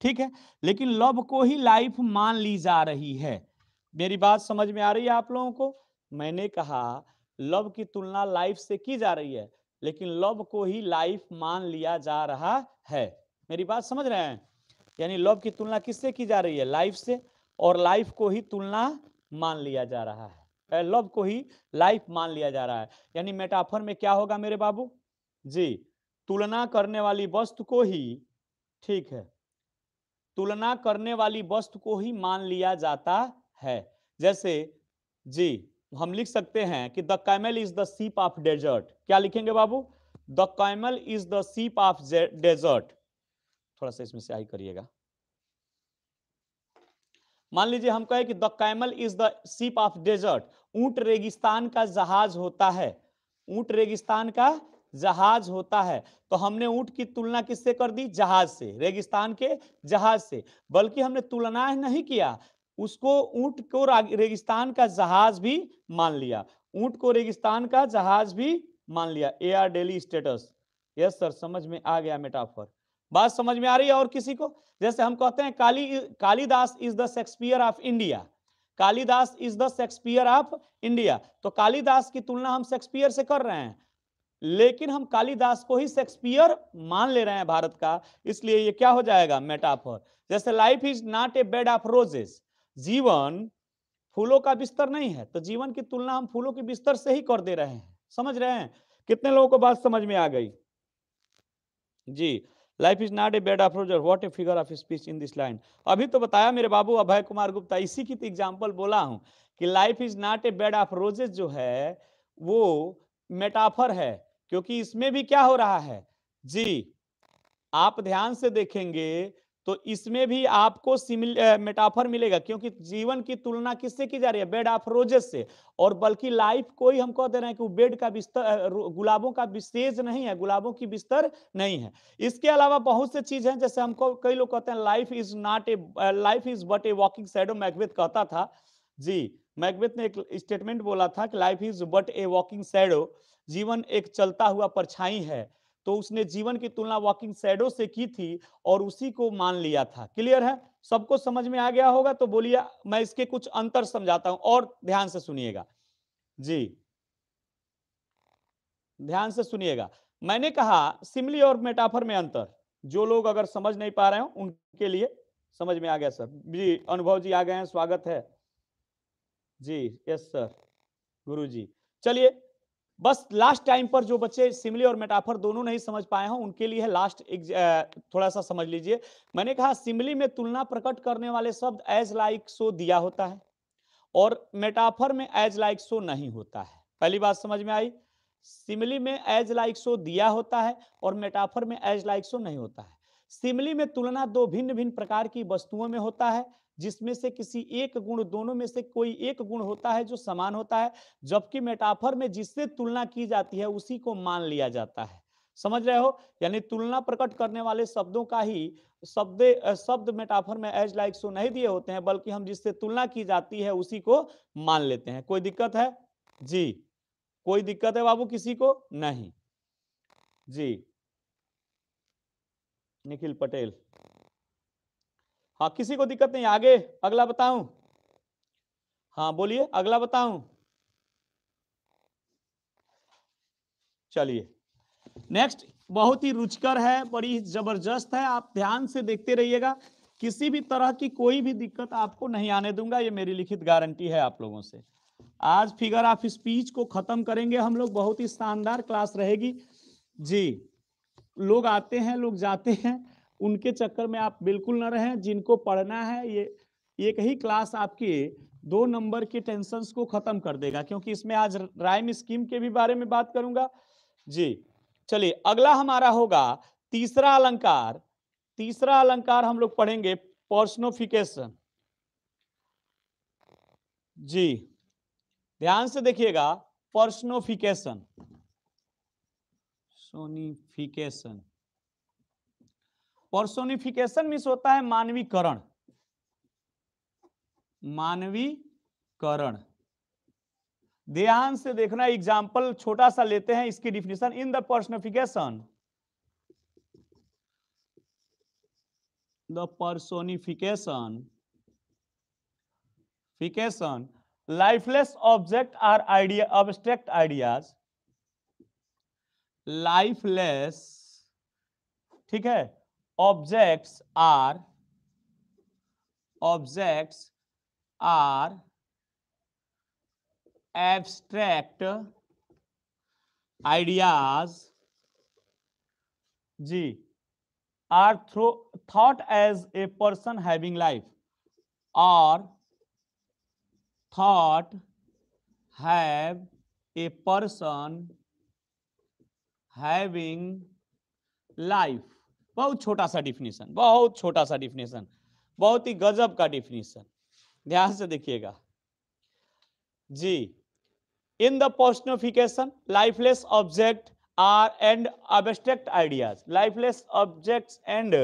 ठीक है लेकिन लव को ही लाइफ मान ली जा रही है मेरी बात समझ में आ रही है आप लोगों को मैंने कहा लव की तुलना लाइफ से की जा रही है लेकिन लव को ही लाइफ मान लिया जा रहा है मेरी बात समझ रहे हैं यानी लव की तुलना किससे की जा रही है लाइफ से और लाइफ को ही तुलना मान लिया जा रहा है लव को ही लाइफ मान लिया जा रहा है यानी मेटाफर में क्या होगा मेरे बाबू जी तुलना करने वाली वस्तु को ही ठीक है तुलना करने वाली वस्तु को ही मान लिया जाता है जैसे जी हम लिख सकते हैं कि the camel is the ship of desert क्या लिखेंगे बाबू the camel is the ship of desert थोड़ा सा इसमें स्याही करिएगा मान लीजिए हम कहें कि the camel is the ship of desert ऊंट रेगिस्तान का जहाज होता है ऊंट रेगिस्तान का जहाज होता है तो हमने ऊंट की तुलना किससे कर दी जहाज से रेगिस्तान के जहाज से बल्कि हमने तुलना नहीं किया उसको ऊंट को रेगिस्तान का जहाज भी मान लिया ऊंट को रेगिस्तान का जहाज भी मान लिया A R daily status yes sir समझ में आ गया मेटाफर बात समझ में आ रही है और किसी को जैसे हम कहते हैं Kali Kalidas is the Shakespeare of India Kalidas is the Shakespeare of India तो कालीदास की तुलना हम शेक्सपियर से कर रहे हैं लेकिन हम कालीदास को ही शेक्सपियर मान ले रहे हैं भारत का इसलिए ये क्या हो जाएगा मेटाफर जैसे life is not a bed of roses जीवन फूलों का बिस्तर नहीं है तो जीवन की तुलना हम फूलों के बिस्तर से ही कर दे रहे हैं समझ रहे हैं कितने लोगों को बात समझ में आ गई जी life is not a bed of roses what a figure of speech in this line अभी तो बताया मेरे बाबू अभय कुमार गुप्ता इसी की एग्जाम्पल तो बोला हूँ कि life is not a bed of roses जो है वो मेटाफर है क्योंकि इसमें भी क्या हो रहा है जी आप ध्यान से देखेंगे तो इसमें भी आपको सिमिल मेटाफर मिलेगा क्योंकि जीवन की तुलना किससे की जा रही है बेड ऑफ रोजेस से और बल्कि लाइफ को ही हम कह दे रहे हैं कि बेड का बिस्तर गुलाबों का विशेष नहीं है गुलाबों की बिस्तर नहीं है इसके अलावा बहुत से चीज हैं जैसे हमको कई लोग कहते हैं life is not a life is but a walking shadow Macbeth कहता था जी मैगवेद ने एक स्टेटमेंट बोला था कि life is but a walking shadow जीवन एक चलता हुआ परछाई है तो उसने जीवन की तुलना वॉकिंग सैडो से की थी और उसी को मान लिया था क्लियर है सबको समझ में आ गया होगा तो बोलिए मैं इसके कुछ अंतर समझाता हूं और ध्यान से सुनिएगा जी ध्यान से सुनिएगा मैंने कहा सिमली और मेटाफर में अंतर जो लोग अगर समझ नहीं पा रहे हो उनके लिए समझ में आ गया सर जी अनुभव जी आ गए हैं स्वागत है जी यस सर गुरु जी चलिए बस लास्ट टाइम पर जो बच्चे सिमली और मेटाफर दोनों नहीं समझ पाए हैं उनके लिए है लास्ट एक थोड़ा सा समझ लीजिए मैंने कहा सिमली में तुलना प्रकट करने वाले शब्द एज लाइक सो दिया होता है और मेटाफर में एज लाइक सो नहीं होता है पहली बात समझ में आई सिमली में एज लाइक सो दिया होता है और मेटाफर में एज लाइक सो नहीं होता है सिमली में तुलना दो भिन्न भिन्न प्रकार की वस्तुओं में होता है जिसमें से किसी एक गुण दोनों में से कोई एक गुण होता है जो समान होता है जबकि मेटाफर में जिससे तुलना की जाती है उसी को मान लिया जाता है समझ रहे हो यानी तुलना प्रकट करने वाले शब्दों का ही शब्द शब्द मेटाफर में एज लाइक सो नहीं दिए होते हैं बल्कि हम जिससे तुलना की जाती है उसी को मान लेते हैं कोई दिक्कत है जी कोई दिक्कत है बाबू किसी को नहीं जी निखिल पटेल हाँ किसी को दिक्कत नहीं आगे अगला बताऊं हाँ बोलिए अगला बताऊं चलिए नेक्स्ट बहुत ही रुचकर है बड़ी जबरदस्त है आप ध्यान से देखते रहिएगा किसी भी तरह की कोई भी दिक्कत आपको नहीं आने दूंगा ये मेरी लिखित गारंटी है आप लोगों से आज फिगर ऑफ स्पीच को खत्म करेंगे हम लोग बहुत ही शानदार क्लास रहेगी जी लोग आते हैं लोग जाते हैं उनके चक्कर में आप बिल्कुल ना रहें जिनको पढ़ना है ये एक ही क्लास आपके दो नंबर के टेंशन को खत्म कर देगा क्योंकि इसमें आज राइम स्कीम के भी बारे में बात करूंगा जी चलिए अगला हमारा होगा तीसरा अलंकार तीसरा अलंकार हम लोग पढ़ेंगे पर्सनोफिकेशन जी ध्यान से देखिएगा पर्सनोफिकेशन सोनिफिकेशन पर्सोनिफिकेशन मीन्स होता है मानवीकरण मानवीकरण ध्यान से देखना एग्जाम्पल छोटा सा लेते हैं इसकी definition in the personification the personification fication lifeless object or idea abstract ideas lifeless ठीक है objects are objects are abstract ideas g are thought as a person having life or thought have a person having life बहुत छोटा सा definition बहुत छोटा सा definition बहुत ही गजब का डिफिनेशन ध्यान से देखिएगा जी in the personification lifeless object or and abstract ideas lifeless objects and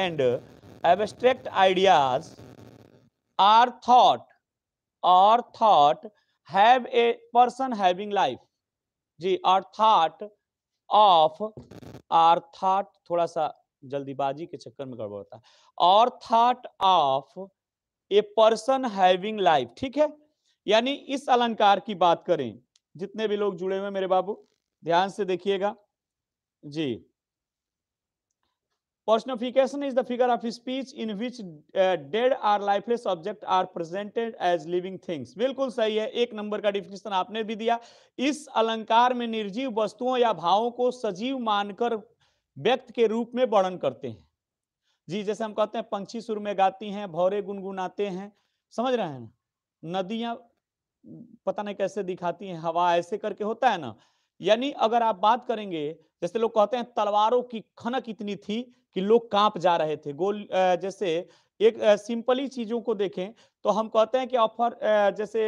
and abstract ideas are thought are thought have a person having life जी आर थॉट ऑफ आर्थाट थोड़ा सा जल्दीबाजी के चक्कर में गड़बड़ होता है thought of a person having life ठीक है यानी इस अलंकार की बात करें जितने भी लोग जुड़े हुए मेरे बाबू ध्यान से देखिएगा जी personification is the figure of speech in which uh, dead or lifeless object are presented as living things बिल्कुल सही है एक नंबर का डिफिनेशन आपने भी दिया इस अलंकार में निर्जीव वस्तुओं या भावों को सजीव मानकर व्यक्त के रूप में वर्णन करते हैं जी जैसे हम कहते हैं पंछी सुर में गाती हैं भौरे गुनगुनाते हैं समझ रहे हैं ना नदियां पता नहीं कैसे दिखाती हैं हवा ऐसे करके होता है ना यानी अगर आप बात करेंगे जैसे लोग कहते हैं तलवारों की खनक इतनी थी कि लोग कांप जा रहे थे गोल जैसे एक सिंपली चीजों को देखें तो हम कहते हैं कि ऑफर जैसे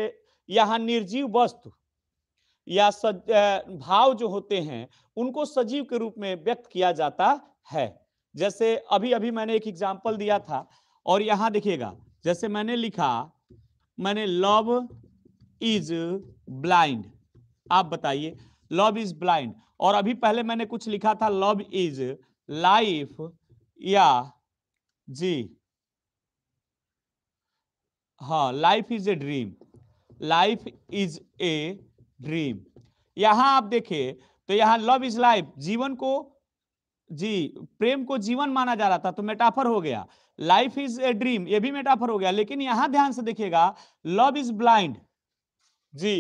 यहाँ निर्जीव वस्तु या सज, भाव जो होते हैं उनको सजीव के रूप में व्यक्त किया जाता है जैसे अभी अभी मैंने एक एग्जाम्पल दिया था और यहां देखिएगा जैसे मैंने लिखा मैंने लव इज ब्लाइंड आप बताइए लव इज ब्लाइंड और अभी पहले मैंने कुछ लिखा था लव इज लाइफ या जी हाँ life is a dream life is a dream यहां आप देखे तो यहां लव इज लाइफ जीवन को जी प्रेम को जीवन माना जा रहा था तो मेटाफर हो गया लाइफ इज ए ड्रीम ये भी मेटाफर हो गया लेकिन यहां ध्यान से देखिएगा लव इज ब्लाइंड जी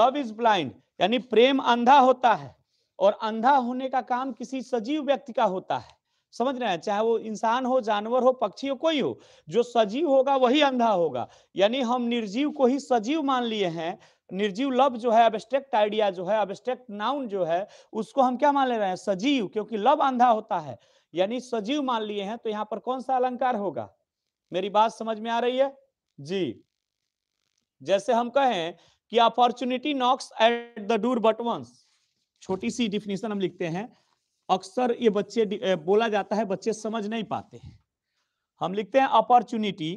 लव इज ब्लाइंड यानी प्रेम अंधा होता है और अंधा होने का काम किसी सजीव व्यक्ति का होता है समझ रहे हैं चाहे वो इंसान हो जानवर हो पक्षी हो कोई हो जो सजीव होगा वही अंधा होगा यानी हम निर्जीव को ही सजीव मान लिए हैं निर्जीव लव जो है अबस्ट्रेक्ट आइडिया जो है अबस्ट्रेक्ट नाउन जो है उसको हम क्या मान ले रहे हैं सजीव क्योंकि लव अंधा होता है यानी सजीव मान लिए हैं तो यहाँ पर कौन सा अलंकार होगा मेरी बात समझ में आ रही है जी जैसे हम कहें कि opportunity knocks at the door but once छोटी सी डिफिनेशन हम लिखते हैं अक्सर ये बच्चे बोला जाता है बच्चे समझ नहीं पाते हम लिखते हैं opportunity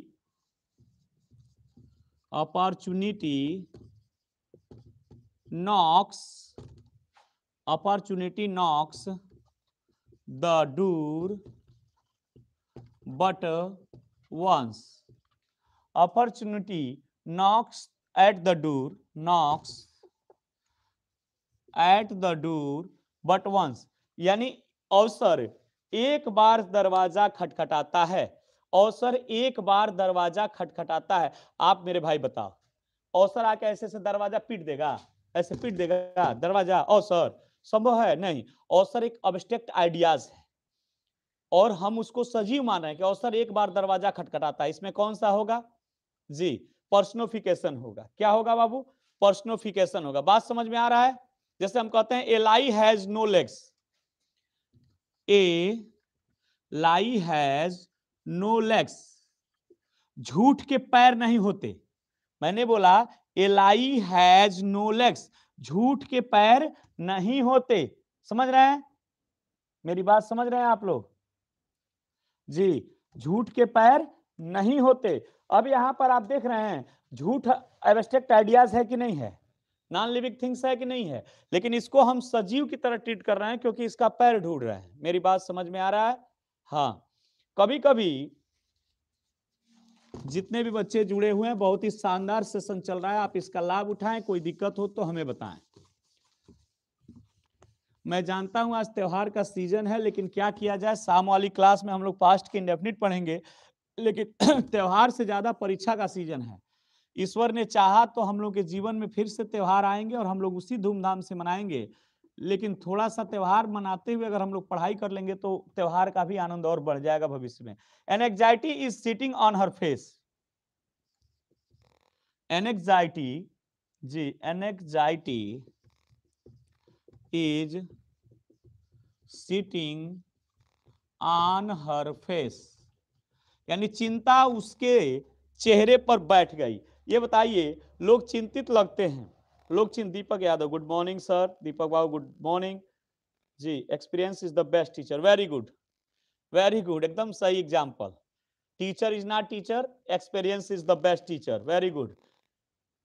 opportunity knocks opportunity knocks the door but once opportunity knocks at the door knocks at the door but once यानी अवसर एक बार दरवाजा खटखटाता है अवसर एक बार दरवाजा खटखटाता है आप मेरे भाई बताओ अवसर आके ऐसे ऐसे दरवाजा पीट देगा ऐसे पीट देगा दरवाजा अवसर संभव है नहीं अवसर एक अबस्ट्रेक्ट आइडियाज है और हम उसको सजीव मान रहे हैं कि अवसर एक बार दरवाजा खटखटाता है इसमें कौन सा होगा जी पर्सनोफिकेशन होगा क्या होगा बाबू पर्सनोफिकेशन होगा बात समझ में आ रहा है जैसे हम कहते हैं a lie has no legs a lie has no legs झूठ के पैर नहीं होते मैंने बोला a lie has no legs झूठ के पैर नहीं होते समझ रहे हैं मेरी बात समझ रहे हैं आप लोग जी झूठ के पैर नहीं होते अब यहां पर आप देख रहे हैं झूठ एब्स्ट्रैक्ट आइडियाज है कि नहीं है नॉन लिविंग थिंग्स है कि नहीं है लेकिन इसको हम सजीव की तरह ट्रीट कर रहे हैं क्योंकि इसका पैर ढूंढ रहे हैं मेरी बात समझ में आ रहा है हाँ कभी कभी जितने भी बच्चे जुड़े हुए हैं बहुत ही शानदार सेशन चल रहा है आप इसका लाभ उठाएं कोई दिक्कत हो तो हमें बताएं मैं जानता हूं आज त्योहार का सीजन है लेकिन क्या किया जाए शाम वाली क्लास में हम लोग पास्ट के इंडेफिनिट पढ़ेंगे लेकिन त्योहार से ज्यादा परीक्षा का सीजन है ईश्वर ने चाहा तो हम लोग के जीवन में फिर से त्यौहार आएंगे और हम लोग उसी धूमधाम से मनाएंगे लेकिन थोड़ा सा त्यौहार मनाते हुए अगर हम लोग पढ़ाई कर लेंगे तो त्यौहार का भी आनंद और बढ़ जाएगा भविष्य में an anxiety is sitting on her face anxiety जी anxiety is sitting on her face यानी चिंता उसके चेहरे पर बैठ गई ये बताइए लोग चिंतित लगते हैं लोग चिंतित Deepak Yadav good morning sir Deepak बाबू गुड मॉर्निंग जी experience is the best teacher very good very good एकदम सही example teacher is not teacher experience is the best teacher very good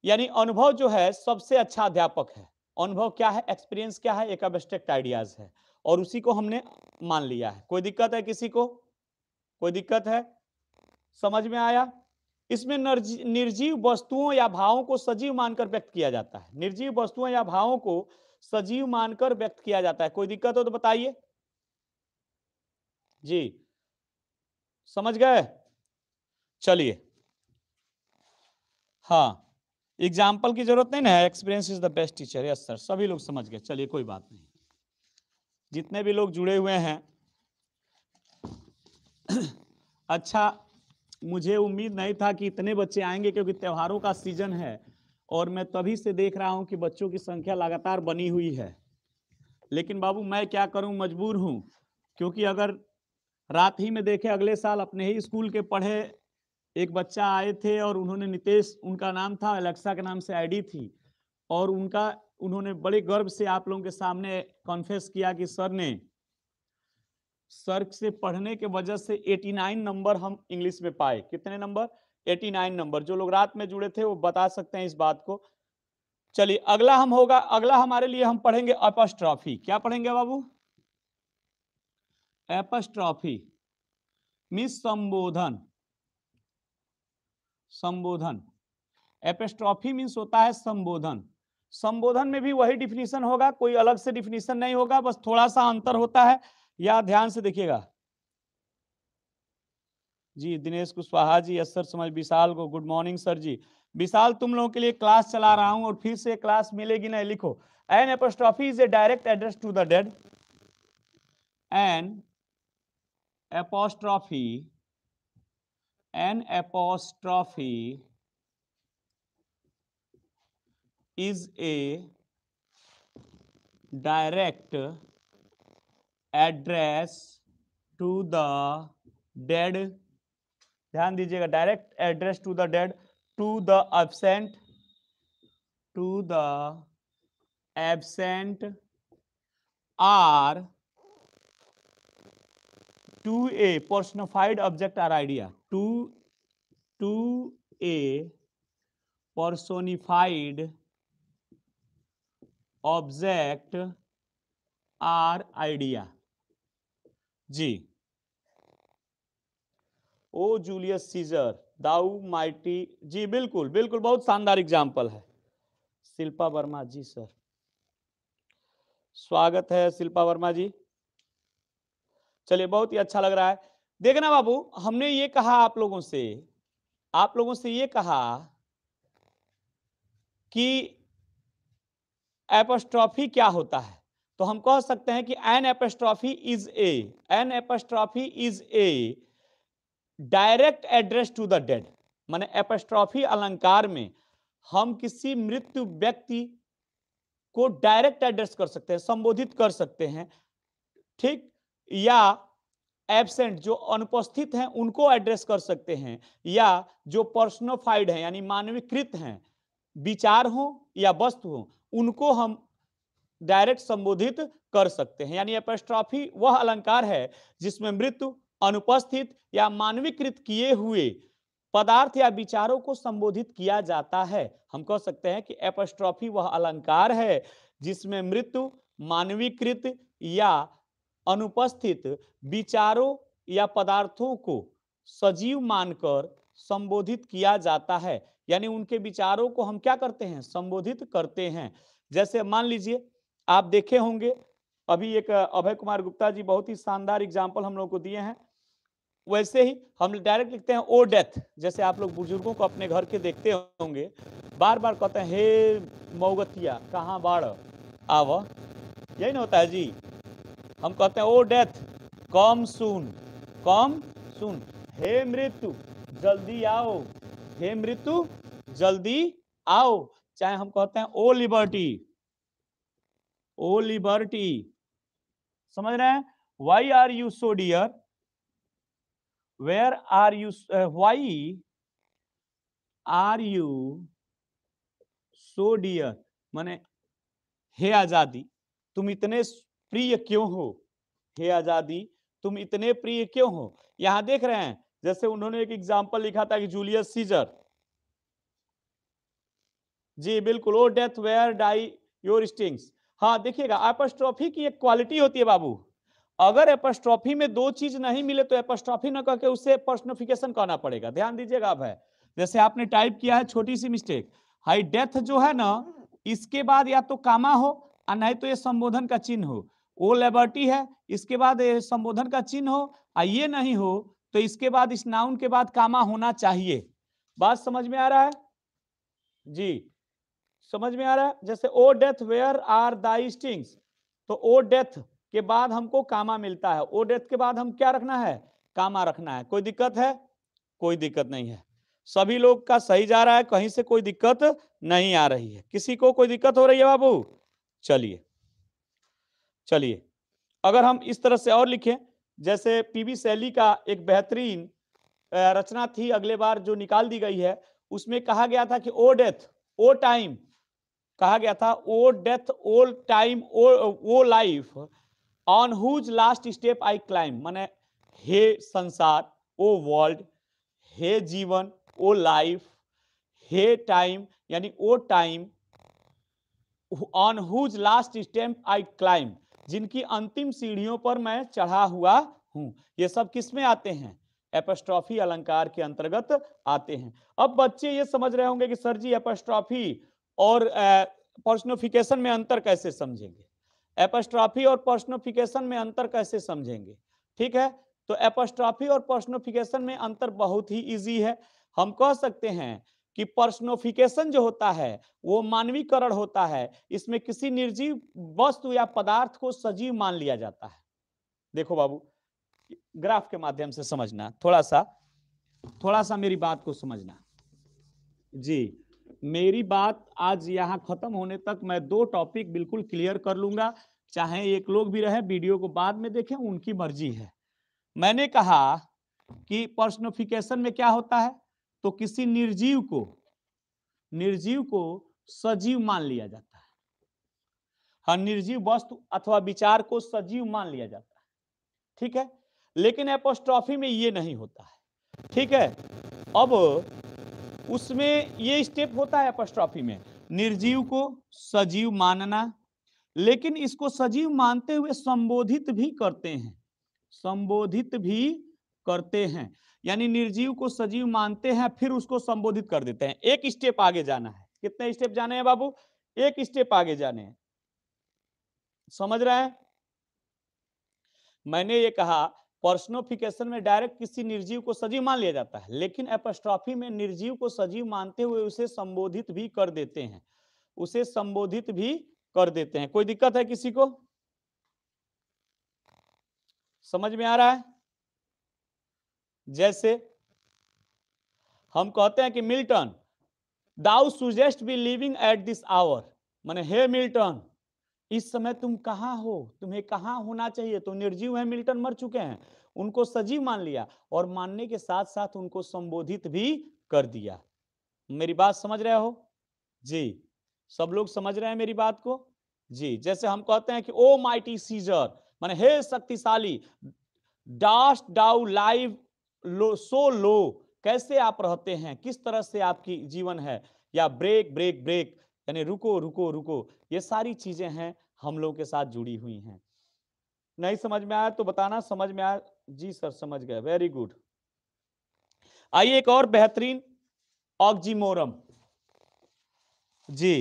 यानी अनुभव जो है सबसे अच्छा अध्यापक है अनुभव क्या है एक्सपीरियंस क्या है एक एब्स्ट्रैक्ट आइडियाज है और उसी को हमने मान लिया है कोई दिक्कत है किसी को कोई दिक्कत है समझ में आया इसमें निर्जीव वस्तुओं या भावों को सजीव मानकर व्यक्त किया जाता है निर्जीव वस्तुओं या भावों को सजीव मानकर व्यक्त किया जाता है कोई दिक्कत हो तो बताइए जी समझ गए चलिए हाँ एग्जाम्पल की जरूरत नहीं ना है experience is the best teacher yes sir सभी लोग समझ गए चलिए कोई बात नहीं जितने भी लोग जुड़े हुए हैं अच्छा मुझे उम्मीद नहीं था कि इतने बच्चे आएंगे क्योंकि त्योहारों का सीजन है और मैं तभी से देख रहा हूँ कि बच्चों की संख्या लगातार बनी हुई है लेकिन बाबू मैं क्या करूँ मजबूर हूँ क्योंकि अगर रात ही में देखे अगले साल अपने ही स्कूल के पढ़े एक बच्चा आए थे और उन्होंने नितेश उनका नाम था अलेक्सा के नाम से आईडी थी और उनका उन्होंने बड़े गर्व से आप लोगों के सामने कॉन्फेस किया कि सर ने सर्क से पढ़ने के वजह से 89 नंबर हम इंग्लिश में पाए कितने नंबर 89 नंबर जो लोग रात में जुड़े थे वो बता सकते हैं इस बात को चलिए अगला हम होगा अगला हमारे लिए हम पढ़ेंगे अपस्ट्रॉफी क्या पढ़ेंगे बाबू एपस्ट्रॉफी मिस संबोधन संबोधन एपस्ट्रॉफी मीन्स होता है संबोधन संबोधन में भी वही डिफिनीशन होगा कोई अलग से डिफिनीशन नहीं होगा बस थोड़ा सा अंतर होता है या ध्यान से देखिएगा जी दिनेश कुशवाहा जी असर समझ विशाल को गुड मॉर्निंग सर जी विशाल तुम लोगों के लिए क्लास चला रहा हूं और फिर से क्लास मिलेगी ना लिखो an apostrophe is a direct address to the dead an apostrophe an apostrophe is a direct address to the dead ध्यान दीजिएगा direct address to the dead to the absent to the absent or to a personified object or idea to to a personified object or idea जी O Julius Caesar thou mighty जी बिल्कुल बिल्कुल बहुत शानदार example है शिल्पा वर्मा जी sir स्वागत है शिल्पा वर्मा जी चलिए बहुत ही अच्छा लग रहा है देखना बाबू हमने ये कहा आप लोगों से आप लोगों से ये कहा कि एपोस्ट्रॉफी क्या होता है तो हम कह सकते हैं कि an apostrophe is a an apostrophe is a direct address to the dead माने एपेस्ट्रॉफी अलंकार में हम किसी मृत्यु व्यक्ति को डायरेक्ट एड्रेस कर सकते हैं संबोधित कर सकते हैं ठीक या एबसेंट जो अनुपस्थित हैं उनको एड्रेस कर सकते हैं या जो पर्सनोफाइड है यानी मानवीकृत हैं विचार हो या वस्तु हो उनको हम डायरेक्ट संबोधित कर सकते हैं यानी एपेस्ट्रॉफी वह अलंकार है जिसमें मृत्यु अनुपस्थित या मानवीकृत किए हुए पदार्थ या विचारों को संबोधित किया जाता है हम कह सकते हैं कि एपेस्ट्रॉफी वह अलंकार है जिसमें मृत्यु मानवीकृत या अनुपस्थित विचारों या पदार्थों को सजीव मानकर संबोधित किया जाता है यानी उनके विचारों को हम क्या करते हैं संबोधित करते हैं जैसे मान लीजिए आप देखे होंगे अभी एक अभय कुमार गुप्ता जी बहुत ही शानदार एग्जाम्पल हम लोग को दिए हैं वैसे ही हम डायरेक्ट लिखते हैं ओ oh, डेथ जैसे आप लोग बुजुर्गों को अपने घर के देखते होंगे बार बार कहते हैं हे मऊगतिया कहाँ बाढ़ आव यही ना होता है जी हम कहते हैं O death come soon come soon हे मृत्यु जल्दी आओ हे मृत्यु जल्दी आओ चाहे हम कहते हैं O oh, liberty O liberty समझ रहे हैं why are you so dear where are you why are you so dear माने हे आजादी तुम इतने प्रिय क्यों हो हे आजादी तुम इतने प्रिय क्यों हो यहां देख रहे हैं जैसे उन्होंने एक एग्जाम्पल लिखा था कि जूलियस सीजर जी बिल्कुल O death where thy your stings हाँ देखिएगा एपोस्ट्रॉफी की एक क्वालिटी होती है बाबू अगर एपोस्ट्रॉफी में दो चीज नहीं मिले तो एपोस्ट्रॉफी न करके उसे पर्सनोफिकेशन करना पड़ेगा ध्यान दीजिएगा आप है जैसे आपने टाइप किया है छोटी सी मिस्टेक हाई डेथ जो है ना इसके बाद या तो कामा हो और नहीं तो ये संबोधन का चिन्ह हो ओ लेबर्टी है इसके बाद ये संबोधन का चिन्ह हो और ये नहीं हो तो इसके बाद इस नाउन के बाद कामा होना चाहिए बात समझ में आ रहा है जी समझ में आ रहा है जैसे O death where are thy stings तो ओ डेथ के बाद हमको कामा मिलता है ओ डेथ के बाद हम क्या रखना है कामा रखना है कोई दिक्कत है कोई दिक्कत नहीं है सभी लोग का सही जा रहा है कहीं से कोई दिक्कत नहीं आ रही है किसी को कोई दिक्कत हो रही है बाबू चलिए चलिए अगर हम इस तरह से और लिखें जैसे पीवी सैली का एक बेहतरीन रचना थी अगले बार जो निकाल दी गई है उसमें कहा गया था कि ओ डेथ ओ टाइम कहा गया था O death O time O O life on whose last step I climb माने हे संसार ओ वर्ल्ड हे जीवन ओ लाइफ हे टाइम यानी O time on whose last step I climb जिनकी अंतिम सीढ़ियों पर मैं चढ़ा हुआ हूं ये सब किसमें आते हैं एपस्ट्रॉफी अलंकार के अंतर्गत आते हैं अब बच्चे ये समझ रहे होंगे कि सर जी एपस्ट्रॉफी और पर्सनोफिकेशन में अंतर कैसे समझेंगे एपस्ट्राफी और पर्सनोफिकेशन में अंतर कैसे समझेंगे ठीक है तो एपस्ट्राफी और पर्सनोफिकेशन में अंतर बहुत ही इजी है हम कह सकते हैं कि पर्सनोफिकेशन जो होता है वो मानवीकरण होता है इसमें किसी निर्जीव वस्तु या पदार्थ को सजीव मान लिया जाता है देखो बाबू ग्राफ के माध्यम से समझना थोड़ा सा थोड़ा सा मेरी बात को समझना जी मेरी बात आज यहाँ खत्म होने तक मैं दो टॉपिक बिल्कुल क्लियर कर लूंगा चाहे एक लोग भी रहे वीडियो को बाद में देखें उनकी मर्जी है मैंने कहा कि पर्सनोफिकेशन में क्या होता है तो किसी निर्जीव को निर्जीव को सजीव मान लिया जाता है हाँ निर्जीव वस्तु अथवा विचार को सजीव मान लिया जाता है ठीक है लेकिन एपोस्ट्रॉफी में ये नहीं होता है ठीक है अब उसमें ये स्टेप होता है अपस्ट्रॉफी में निर्जीव को सजीव मानना लेकिन इसको सजीव मानते हुए संबोधित भी करते हैं संबोधित भी करते हैं यानी निर्जीव को सजीव मानते हैं फिर उसको संबोधित कर देते हैं एक स्टेप आगे जाना है कितने स्टेप जाने हैं बाबू एक स्टेप आगे जाने हैं समझ रहा है मैंने ये कहा पर्सनोफिकेशन में डायरेक्ट किसी निर्जीव को सजीव मान लिया जाता है लेकिन एपस्ट्रॉफी में निर्जीव को सजीव मानते हुए उसे संबोधित भी कर देते हैं उसे संबोधित भी कर देते हैं कोई दिक्कत है किसी को समझ में आ रहा है जैसे हम कहते हैं कि Milton thou shouldst be living at this hour माने हे मिल्टन इस समय तुम कहाँ हो तुम्हें कहा होना चाहिए तो निर्जीव है मिल्टन मर चुके हैं उनको सजीव मान लिया और मानने के साथ साथ उनको संबोधित भी कर दिया मेरी बात समझ रहे हो जी सब लोग समझ रहे हैं मेरी बात को जी जैसे हम कहते हैं कि ओ माइटी सीजर माने हे शक्तिशाली डास्ट डाउ लाइव लो सो लो कैसे आप रहते हैं किस तरह से आपकी जीवन है या ब्रेक ब्रेक ब्रेक यानी रुको रुको रुको ये सारी चीजें हैं हम लोग के साथ जुड़ी हुई हैं नहीं समझ में आया तो बताना समझ में आया जी सर समझ गए वेरी गुड आइए एक और बेहतरीन ऑक्जीमोरम जी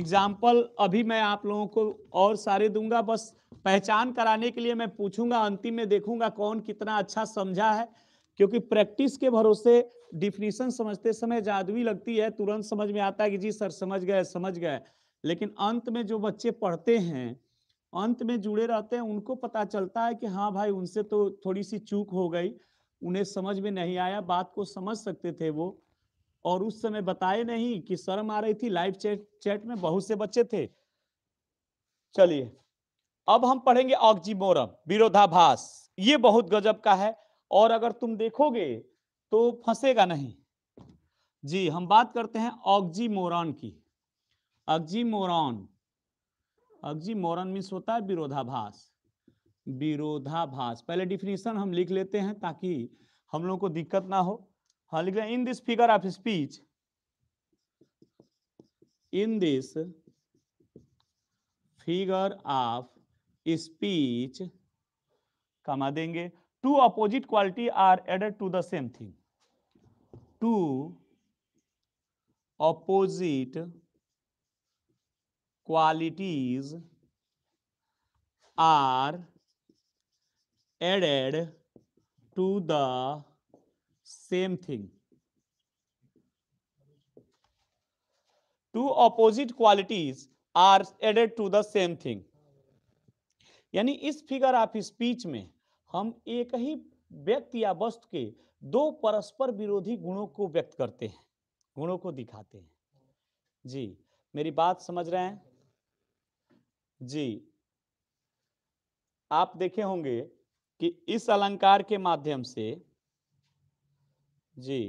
एग्जाम्पल अभी मैं आप लोगों को और सारे दूंगा बस पहचान कराने के लिए मैं पूछूंगा अंतिम में देखूंगा कौन कितना अच्छा समझा है क्योंकि प्रैक्टिस के भरोसे डिफिनीशन समझते समय जादुई लगती है तुरंत समझ में आता है कि जी सर समझ गए समझ गए लेकिन अंत में जो बच्चे पढ़ते हैं अंत में जुड़े रहते हैं उनको पता चलता है कि हाँ भाई उनसे तो थोड़ी सी चूक हो गई उन्हें समझ में नहीं आया बात को समझ सकते थे वो और उस समय बताए नहीं कि शर्म आ रही थी लाइव चैट चैट में बहुत से बच्चे थे चलिए अब हम पढ़ेंगे ऑक्जीमोरम विरोधाभास ये बहुत गजब का है और अगर तुम देखोगे तो फंसेगा नहीं जी हम बात करते हैं ऑक्जी ऑक्जीमोरॉन की ऑक्जीमोरॉन ऑक्जीमोरॉन मीन्स होता है विरोधाभास विरोधाभास पहले डिफिनेशन हम लिख लेते हैं ताकि हम लोगों को दिक्कत ना हो हाँ लिख in this figure of speech in this figure of speech comma देंगे two opposite quality are added to the same thing two opposite qualities are added to the same thing two opposite qualities are added to the same thing यानी इस figure of speech में हम एक ही व्यक्ति या वस्तु के दो परस्पर विरोधी गुणों को व्यक्त करते हैं गुणों को दिखाते हैं जी मेरी बात समझ रहे हैं जी आप देखे होंगे कि इस अलंकार के माध्यम से जी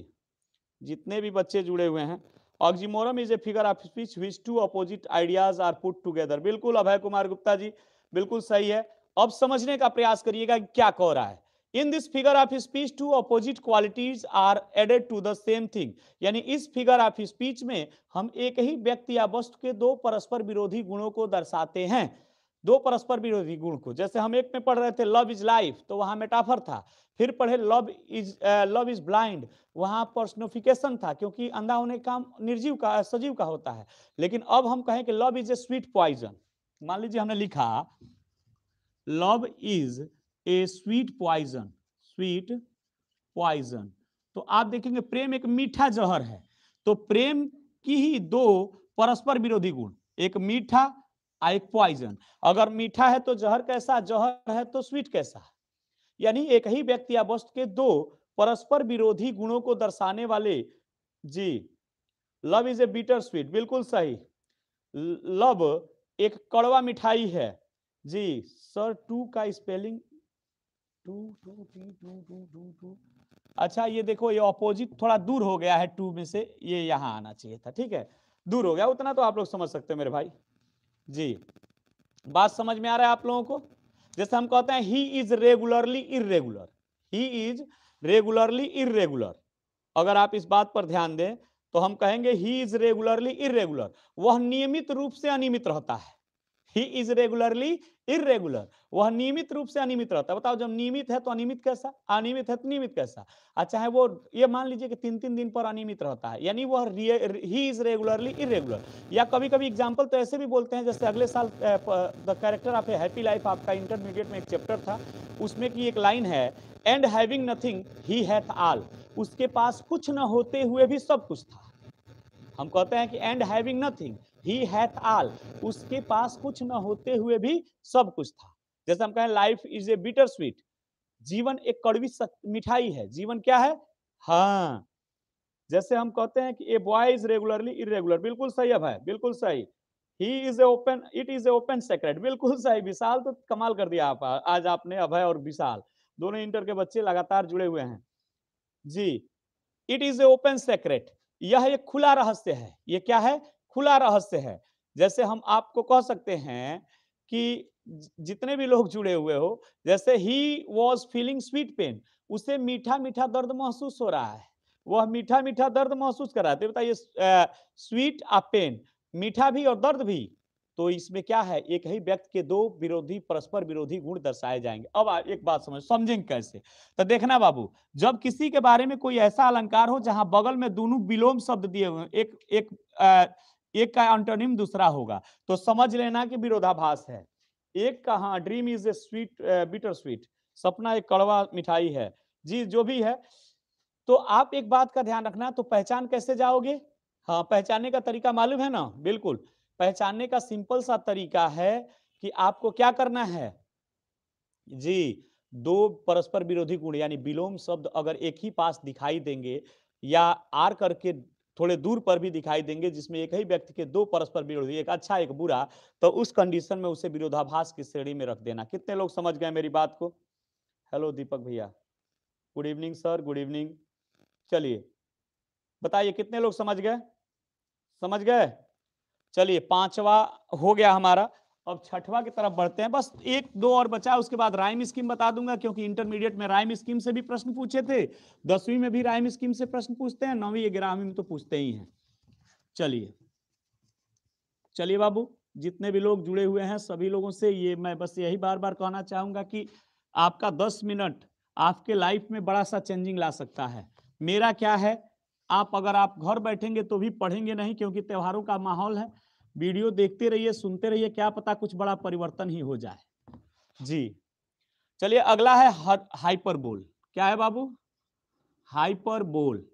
जितने भी बच्चे जुड़े हुए हैं oxymoron is a figure of speech which two opposite ideas are put together बिल्कुल अभय कुमार गुप्ता जी बिल्कुल सही है अब समझने का प्रयास करिएगा क्या कह रहा है in this figure of speech two opposite qualities are added to the same thing यानी इस फिगर ऑफ स्पीच में हम एक ही व्यक्ति या वस्तु के दो परस्पर विरोधी गुणों को दर्शाते हैं दो परस्पर विरोधी गुण को जैसे हम एक में पढ़ रहे थे लव इज लाइफ तो वहां मेटाफर था फिर पढ़े love is love is blind वहां पर्सनोफिकेशन था क्योंकि अंधा होने का निर्जीव का सजीव का होता है लेकिन अब हम कहें कि love is a sweet poison मान लीजिए हमने लिखा love is a sweet poison sweet poison तो आप देखेंगे प्रेम एक मीठा जहर है तो प्रेम की ही दो परस्पर विरोधी गुण एक मीठा और एक पॉइजन अगर मीठा है तो जहर कैसा जहर है तो स्वीट कैसा यानी एक ही व्यक्ति या वस्तु के दो परस्पर विरोधी गुणों को दर्शाने वाले जी love is a bitter sweet बिल्कुल सही लव एक कड़वा मिठाई है जी सर टू का spelling two two three two two two two अच्छा ये देखो ये ऑपोजिट थोड़ा दूर हो गया है टू में से ये यहाँ आना चाहिए था ठीक है दूर हो गया उतना तो आप लोग समझ सकते हैं मेरे भाई जी बात समझ में आ रहा है आप लोगों को जैसे हम कहते हैं he is regularly irregular he is regularly irregular अगर आप इस बात पर ध्यान दें तो हम कहेंगे ही इज रेगुलरली इरेगुलर वह नियमित रूप से अनियमित रहता है ही इज रेगुलरली इरेगुलर वह नियमित रूप से अनियमित रहता है बताओ जब नियमित है तो अनियमित कैसा अनियमित है तो नियमित कैसा अच्छा है वो ये मान लीजिए कि तीन तीन दिन पर अनियमित रहता है यानी वह ही इज रेगुलरली इरेगुलर या कभी कभी एग्जाम्पल तो ऐसे भी बोलते हैं जैसे अगले साल the character of a happy life आपका इंटरमीडिएट में एक चैप्टर था उसमें की एक लाइन है and having nothing he hath all उसके पास कुछ ना होते हुए भी सब कुछ था हम कहते हैं कि and having nothing he hath all उसके पास कुछ न होते हुए भी सब कुछ था जैसे हम कहें life is a bitter sweet जीवन एक कड़वी मिठाई है जीवन क्या है हाँ जैसे हम कहते हैं कि a boy is regularly irregular बिल्कुल सही है भाई बिल्कुल सही he is a open it is a open secret बिल्कुल सही विशाल तो कमाल कर दिया आप आज आपने अभय और विशाल दोनों इंटर के बच्चे लगातार जुड़े हुए हैं जी it is a open secret यह एक खुला रहस्य है ये क्या है खुला रहस्य है जैसे हम आपको कह सकते हैं कि जितने भी लोग जुड़े हुए हो जैसे he was feeling sweet pain उसे मीठा मीठा दर्द महसूस हो रहा है वह मीठा मीठा दर्द महसूस कर रहा है तो बताइए स्वीट आ पेन मीठा भी और दर्द भी तो इसमें क्या है एक ही व्यक्ति के दो विरोधी परस्पर विरोधी गुण दर्शाए जाएंगे अब एक बात समझ समझेंगे कैसे तो देखना बाबू जब किसी के बारे में कोई ऐसा अलंकार हो जहां बगल में दोनों विलोम शब्द दिए हुए एक एक आ, एक का एंटोनिम दूसरा होगा तो समझ लेना कि विरोधाभास है एक का हाँ dream is a sweet bitter sweet सपना एक कड़वा मिठाई है जी जो भी है तो आप एक बात का ध्यान रखना तो पहचान कैसे जाओगे हाँ पहचानने का तरीका मालूम है ना बिल्कुल पहचानने का सिंपल सा तरीका है कि आपको क्या करना है जी दो परस्पर विरोधी गुण यानी विलोम शब्द अगर एक ही पास दिखाई देंगे या आर करके थोड़े दूर पर भी दिखाई देंगे जिसमें एक ही व्यक्ति के दो परस्पर विरोधी एक अच्छा एक बुरा तो उस कंडीशन में उसे विरोधाभास की श्रेणी में रख देना कितने लोग समझ गए मेरी बात को हेलो दीपक भैया good evening sir good evening चलिए बताइए कितने लोग समझ गए समझ गए चलिए पांचवा हो गया हमारा अब छठवा की तरफ बढ़ते हैं बस एक दो और बचा उसके बाद राइम स्कीम बता दूंगा क्योंकि इंटरमीडिएट में राइम स्कीम से भी प्रश्न पूछे थे दसवीं में भी राइम स्कीम से प्रश्न पूछते हैं नौवीं ग्यारहवीं में तो पूछते ही हैं चलिए चलिए बाबू जितने भी लोग जुड़े हुए हैं सभी लोगों से ये मैं बस यही बार बार कहना चाहूंगा कि आपका दस मिनट आपके लाइफ में बड़ा सा चेंजिंग ला सकता है मेरा क्या है आप अगर आप घर बैठेंगे तो भी पढ़ेंगे नहीं क्योंकि त्योहारों का माहौल है वीडियो देखते रहिए सुनते रहिए क्या पता कुछ बड़ा परिवर्तन ही हो जाए जी चलिए अगला है हाइपरबोल क्या है बाबू हाइपर बोल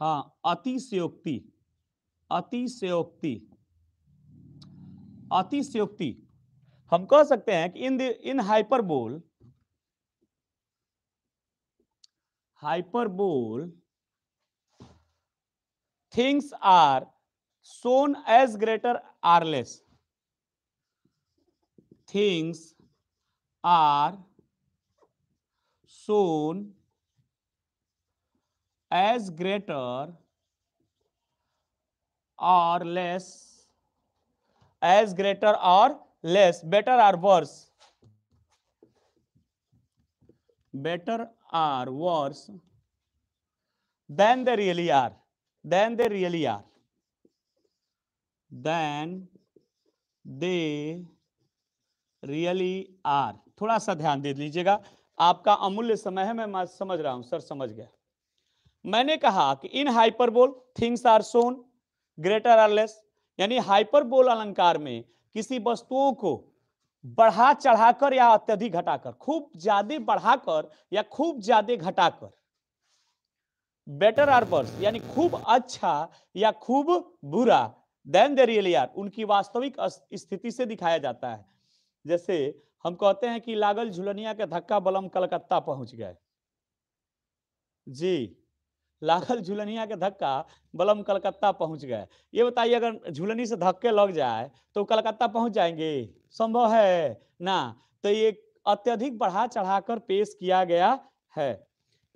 हाँ अतिशयोक्ति अतिशयोक्ति अतिशयोक्ति हम कह सकते हैं कि इन हाइपर इन हाइपरबोल बोल things are shown as greater or less things are shown as greater or less as greater or less better or worse better or worse than they really are than they really are than they really are थोड़ा सा ध्यान दे दीजिएगा आपका अमूल्य समय है मैं समझ रहा हूं सर समझ गया मैंने कहा कि in hyperbole things are shown greater or less यानी हाइपरबोल अलंकार में किसी वस्तुओं को बढ़ा चढ़ाकर या अत्यधिक घटाकर खूब ज्यादा बढ़ाकर या खूब ज्यादा घटाकर बेटर आर वर्स यानी खूब अच्छा या खूब बुरा देन दे रियल आर उनकी वास्तविक स्थिति से दिखाया जाता है जैसे हम कहते हैं कि लागल झुलनिया के धक्का बलम कलकत्ता पहुंच गए जी लागल झुलनिया के धक्का बलम कलकत्ता पहुंच गए ये बताइए अगर झुलनी से धक्के लग जाए तो कलकत्ता पहुंच जाएंगे संभव है ना तो ये अत्यधिक बढ़ा चढ़ाकर पेश किया गया है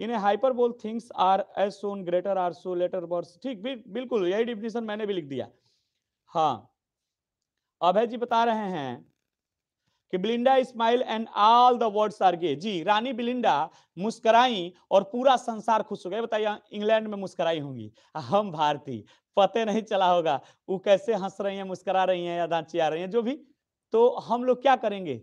इन्हें hyperbole things are as shown greater or सो लेटर बर्स ठीक बिल्कुल यही डिफिनेशन मैंने भी लिख दिया हाँ अभय जी बता रहे हैं कि Belinda smile and all the words are gay जी रानी बिलिंडा मुस्कराई और पूरा संसार खुश हो गया बताइए इंग्लैंड में मुस्कराई होंगी हम भारतीय पते नहीं चला होगा वो कैसे हंस रही हैं मुस्करा रही हैं या दांची आ रही हैं जो भी तो हम लोग क्या करेंगे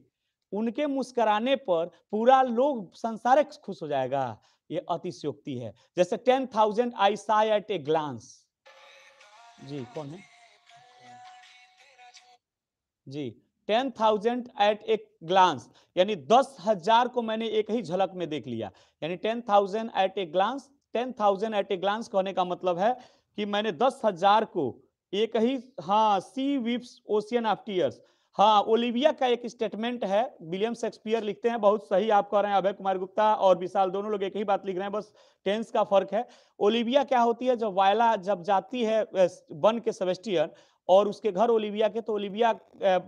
उनके मुस्कराने पर पूरा लोग संसार खुश हो जाएगा ये अतिशयोक्ति है जैसे ten thousand I saw at a glance जी कौन है जी ten thousand at a glance यानी दस हजार को मैंने एक ही झलक में देख लिया यानी ten thousand at a glance ten thousand at a glance कहने का मतलब है कि मैंने दस हजार को एक ही हाँ she weeps ocean of tears हाँ ओलिविया का एक स्टेटमेंट है विलियम शेक्सपियर लिखते हैं बहुत सही आप कह रहे हैं अभय कुमार गुप्ता और विशाल दोनों लोग एक ही बात लिख रहे हैं बस टेंस का फर्क है ओलिविया क्या होती है जब वायला जब जाती है वन के सेवेस्टियर और उसके घर ओलिविया के तो ओलिविया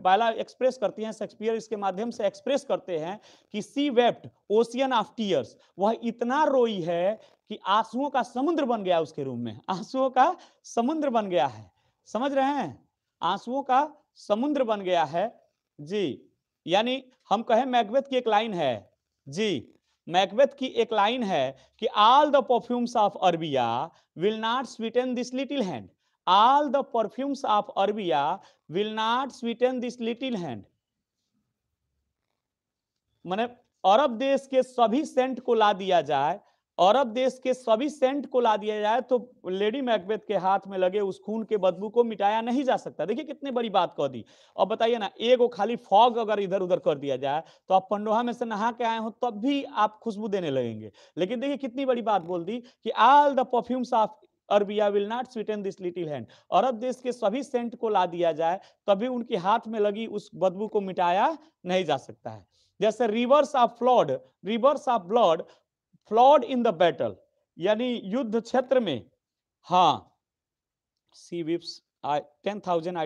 बाला एक्सप्रेस करती हैं शेक्सपियर इसके माध्यम से एक्सप्रेस करते हैं कि she wept ocean of tears वह इतना रोई है कि आंसुओं का समुद्र बन गया उसके रूम में आंसुओं का समुद्र बन गया है समझ रहे हैं आंसुओं का समुद्र बन गया है जी यानी हम कहें मैकबेथ की एक लाइन है जी मैकबेथ की एक लाइन है कि all the perfumes of Arabia will not sweeten this little hand all the perfumes of Arabia will not sweeten this little hand. मैंने अरब देश के सभी सेंट को ला दिया जाए अरब देश के सभी सेंट को ला दिया जाए तो लेडी मैकबेथ के हाथ में लगे उस खून के बदबू को मिटाया नहीं जा सकता देखिए कितनी बड़ी बात कह दी अब बताइए ना एक वो खाली फॉग अगर इधर उधर कर दिया जाए तो आप पंडोहा में से नहा के आए हो तब भी आप खुशबू देने लगेंगे लेकिन देखिए कितनी बड़ी बात बोल दी कि all the perfumes of Arabia will not sweeten this little hand अरब देश के सभी सेंट को ला दिया जाए तभी उनके हाथ में लगी उस बदबू को मिटाया नहीं जा सकता है जैसे rivers of flowed rivers of blood flowed in the battle यानी युद्ध क्षेत्र में हाँ she weeps ten thousand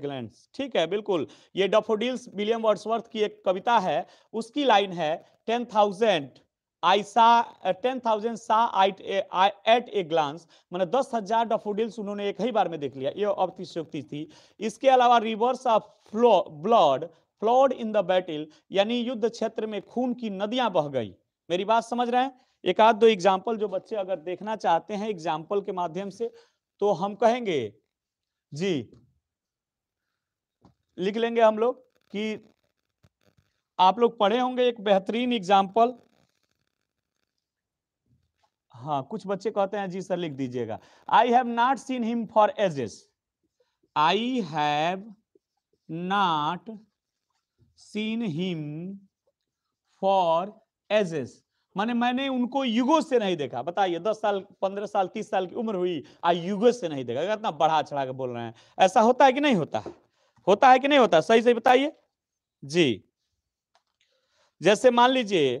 glands ठीक है बिल्कुल ये डफोडिल्स विलियम वर्ड्सवर्थ की एक कविता है उसकी लाइन है ten thousand I saw ten thousand saw at a glance मैंने दस हजार डफोडिल्स उन्होंने एक ही बार में देख लिया ये अतिशोक्ति थी इसके अलावा rivers of flow blood flowed in the battle यानी युद्ध क्षेत्र में खून की नदियां बह गई मेरी बात समझ रहे हैं एक आध दो एग्जाम्पल जो बच्चे अगर देखना चाहते हैं एग्जाम्पल के माध्यम से तो हम कहेंगे जी लिख लेंगे हम लोग कि आप लोग पढ़े होंगे एक बेहतरीन एग्जाम्पल हाँ कुछ बच्चे कहते हैं जी सर लिख दीजिएगा I have not seen him for ages I have not seen him for ages माने मैंने उनको युगो से नहीं देखा बताइए दस साल पंद्रह साल तीस साल की उम्र हुई आ युगो से नहीं देखा इतना बढ़ा चढ़ा के बोल रहे हैं ऐसा होता है कि नहीं होता होता है कि नहीं होता सही सही बताइए जी जैसे मान लीजिए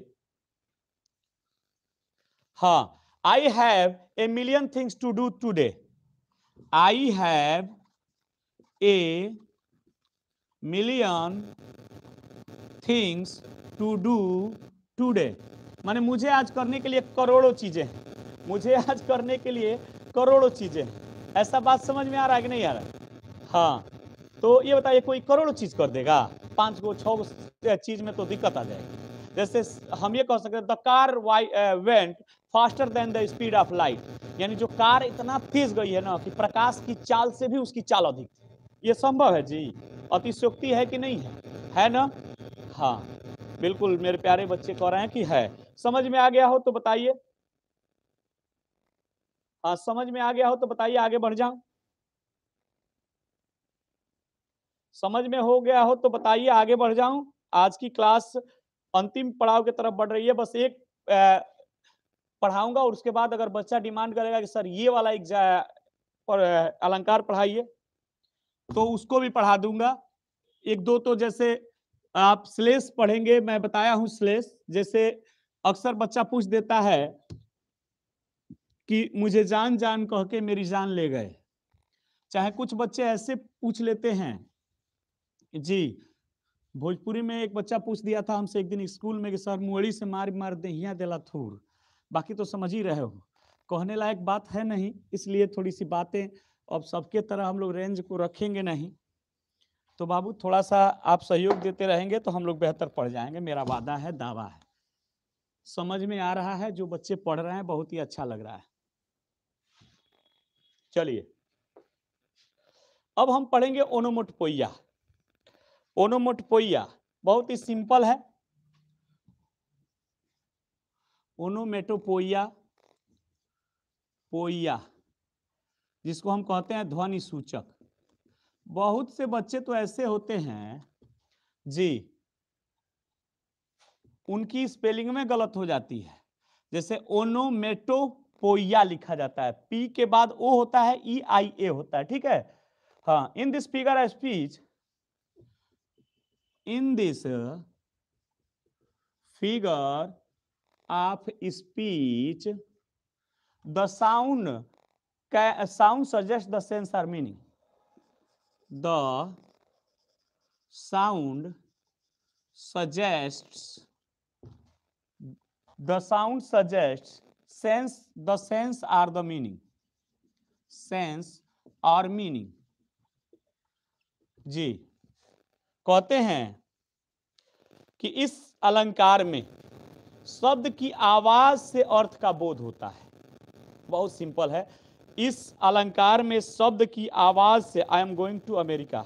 हाँ I have a million things to do today I have a million things to do today माने मुझे आज करने के लिए करोड़ों चीजें हैं मुझे आज करने के लिए करोड़ों चीजें हैं ऐसा बात समझ में आ रहा है कि नहीं आ रहा है हाँ तो ये बताइए कोई करोड़ों चीज कर देगा पांच गो छो चीज में तो दिक्कत आ जाएगी जैसे हम ये कह सकते the car why went faster than the speed of light यानी जो कार इतना तेज गई है ना कि प्रकाश की चाल से भी उसकी चाल अधिक ये संभव है जी अतिशोक्ति है कि नहीं है है ना हाँ बिल्कुल मेरे प्यारे बच्चे कह रहे हैं कि है समझ में आ गया हो तो बताइए हाँ समझ में आ गया हो तो बताइए आगे बढ़ जाऊं समझ में हो गया हो तो बताइए आगे बढ़ जाऊं आज की क्लास अंतिम पड़ाव की तरफ बढ़ रही है बस एक पढ़ाऊंगा और उसके बाद अगर बच्चा डिमांड करेगा कि सर ये वाला और अलंकार पढ़ाइए तो उसको भी पढ़ा दूंगा एक दो तो जैसे आप श्लेष पढ़ेंगे मैं बताया हूं श्लेष जैसे अक्सर बच्चा पूछ देता है कि मुझे जान जान कह के मेरी जान ले गए चाहे कुछ बच्चे ऐसे पूछ लेते हैं जी भोजपुरी में एक बच्चा पूछ दिया था हमसे एक दिन स्कूल में कि सर मुड़ी से मार मार दे दिला थूर बाकी तो समझ ही रहे हो कहने लायक बात है नहीं इसलिए थोड़ी सी बातें अब सबके तरह हम लोग रेंज को रखेंगे नहीं तो बाबू थोड़ा सा आप सहयोग देते रहेंगे तो हम लोग बेहतर पढ़ जाएंगे मेरा वादा है दावा है समझ में आ रहा है जो बच्चे पढ़ रहे हैं बहुत ही अच्छा लग रहा है चलिए अब हम पढ़ेंगे ओनोमोटपोइया ओनोमोटपोइया बहुत ही सिंपल है ओनोमेटोपोइया पोइया जिसको हम कहते हैं ध्वनि सूचक बहुत से बच्चे तो ऐसे होते हैं जी उनकी स्पेलिंग में गलत हो जाती है जैसे ओनोमेटोपोइया लिखा जाता है पी के बाद ओ होता है ई आई ए होता है ठीक है हाँ in this figure of speech in this figure of speech the sound sound suggest the sense or meaning the sound suggest the sound suggest sense the sense or the meaning sense or meaning जी कहते हैं कि इस अलंकार में शब्द की आवाज से अर्थ का बोध होता है बहुत सिंपल है इस अलंकार में शब्द की आवाज से I am going to America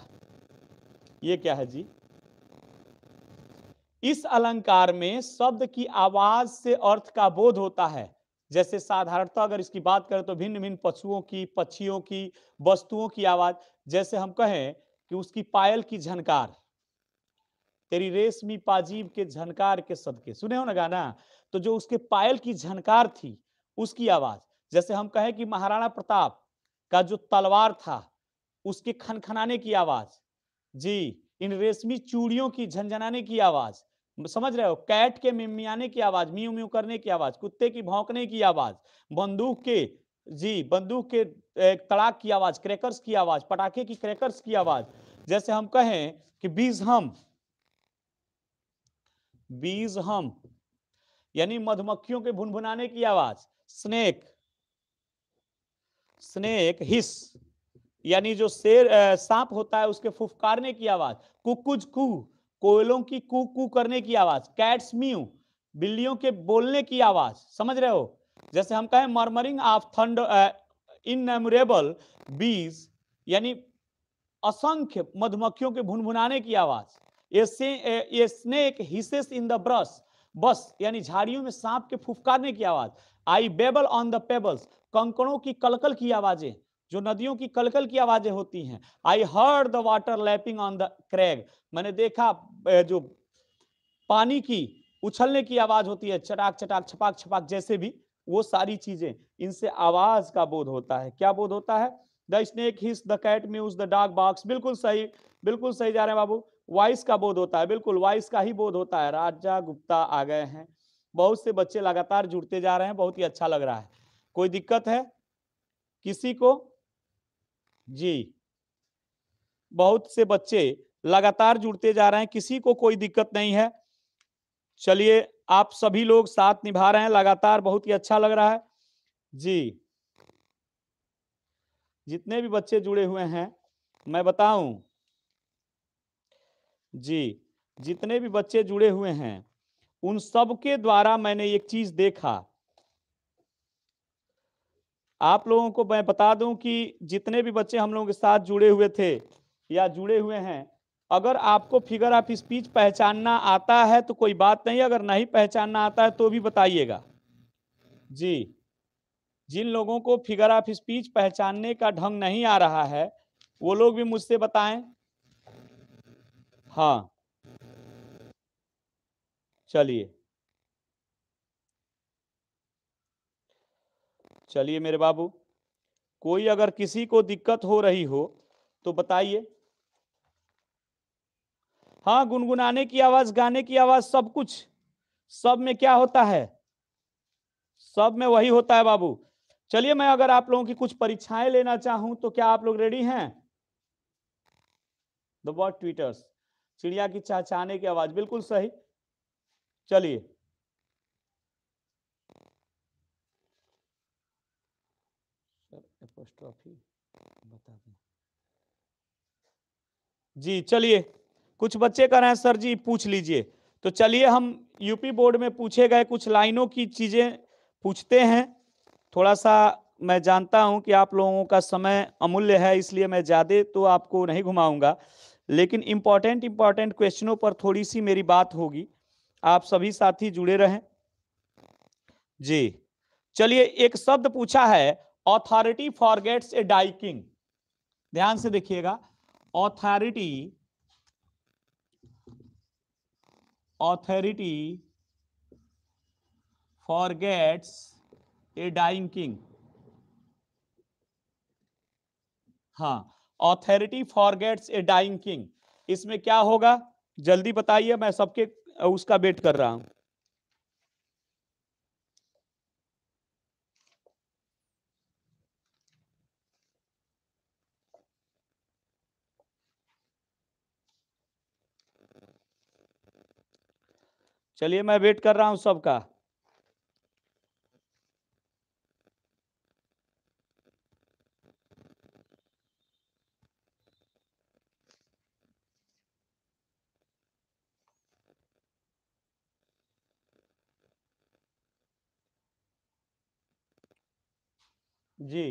ये क्या है जी इस अलंकार में शब्द की आवाज से अर्थ का बोध होता है जैसे साधारणतः अगर इसकी बात करें तो भिन्न भिन्न पशुओं की पक्षियों की वस्तुओं की आवाज जैसे हम कहें कि उसकी पायल की झनकार तेरी रेशमी पाजीब के झनकार के सदके सुने हो ना गाना तो जो उसके पायल की झनकार थी उसकी आवाज जैसे हम कहें कि महाराणा प्रताप का जो तलवार था उसके खनखनाने की आवाज जी इन रेशमी चूड़ियों की झंझनाने की आवाज समझ रहे हो कैट के मिमियाने की आवाज म्यू म्यू करने की आवाज कुत्ते की भौंकने की आवाज बंदूक के जी बंदूक के तड़ाक की आवाज क्रैकर्स की आवाज पटाखे की क्रैकर्स की आवाज जैसे हम कहें कि बीज हम बीज हम यानी मधुमक्खियों के भुनभुनाने की आवाज स्नेक स्नेक हिस यानी जो शेर सांप होता है उसके फुफकारने की आवाज कुकुज कू कोयलों की कू कू करने की आवाज कैट्स म्यू बिल्लियों के बोलने की आवाज समझ रहे हो जैसे हम कहें मर्मरिंग ऑफ थंड इनमेमोरेबल बीज यानी असंख्य मधुमक्खियों के भुनभुनाने की आवाज snake hisses in the brush बस यानी झाड़ियों में सांप के फुफकारने की आवाज I babble on the pebbles कंकड़ों की कलकल की आवाजें जो नदियों की कलकल की आवाजें होती हैं I heard the water lapping on the crag मैंने देखा जो पानी की उछलने की आवाज होती है चटाक चटाक छपाक छपाक जैसे भी वो सारी चीजें इनसे आवाज का बोध होता है क्या बोध होता है the snake hiss the cat mews the dark box बिल्कुल सही बिल्कुल सही जा रहे हैं बाबू वाइस का बोध होता है बिल्कुल वाइस का ही बोध होता है राजा गुप्ता आ गए हैं बहुत से बच्चे लगातार जुड़ते जा रहे हैं बहुत ही अच्छा लग रहा है कोई दिक्कत है किसी को जी बहुत से बच्चे लगातार जुड़ते जा रहे हैं किसी को कोई दिक्कत नहीं है चलिए आप सभी लोग साथ निभा रहे हैं लगातार बहुत ही अच्छा लग रहा है जी जितने भी बच्चे जुड़े हुए हैं मैं बताऊं जी जितने भी बच्चे जुड़े हुए हैं उन सब के द्वारा मैंने एक चीज देखा आप लोगों को मैं बता दूं कि जितने भी बच्चे हम लोगों के साथ जुड़े हुए थे या जुड़े हुए हैं अगर आपको फिगर ऑफ स्पीच पहचानना आता है तो कोई बात नहीं अगर नहीं पहचानना आता है तो भी बताइएगा जी जिन लोगों को फिगर ऑफ स्पीच पहचानने का ढंग नहीं आ रहा है वो लोग भी मुझसे बताएं हाँ चलिए चलिए मेरे बाबू कोई अगर किसी को दिक्कत हो रही हो तो बताइए हाँ गुनगुनाने की आवाज गाने की आवाज सब कुछ सब में क्या होता है सब में वही होता है बाबू चलिए मैं अगर आप लोगों की कुछ परीक्षाएं लेना चाहूं तो क्या आप लोग रेडी हैं द वॉट ट्विटर्स चिड़िया की चहचहाने की आवाज बिल्कुल सही चलिए बता जी चलिए कुछ बच्चे कह रहे हैं सर जी पूछ लीजिए तो चलिए हम यूपी बोर्ड में पूछे गए कुछ लाइनों की चीजें पूछते हैं थोड़ा सा मैं जानता हूं कि आप लोगों का समय अमूल्य है इसलिए मैं ज्यादा तो आपको नहीं घुमाऊंगा लेकिन इम्पॉर्टेंट इम्पॉर्टेंट क्वेश्चनों पर थोड़ी सी मेरी बात होगी आप सभी साथी जुड़े रहें जी चलिए एक शब्द पूछा है ऑथॉरिटी फॉरगेट्स ए डाइकिंग ध्यान से देखिएगा authority authority forgets a dying king हाँ for forgets a dying king इसमें क्या होगा जल्दी बताइए मैं सबके उसका वेट कर रहा हूं चलिए मैं वेट कर रहा हूं सबका जी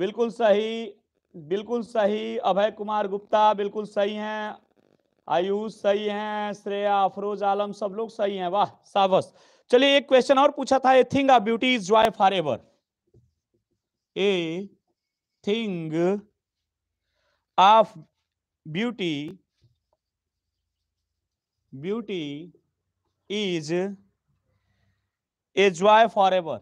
बिल्कुल सही बिल्कुल सही अभय कुमार गुप्ता बिल्कुल सही हैं आयुष सही हैं श्रेया अफरोज आलम सब लोग सही हैं वाह साबस चलिए एक क्वेश्चन और पूछा था a thing of beauty is joy for ever a thing of beauty beauty is a joy for ever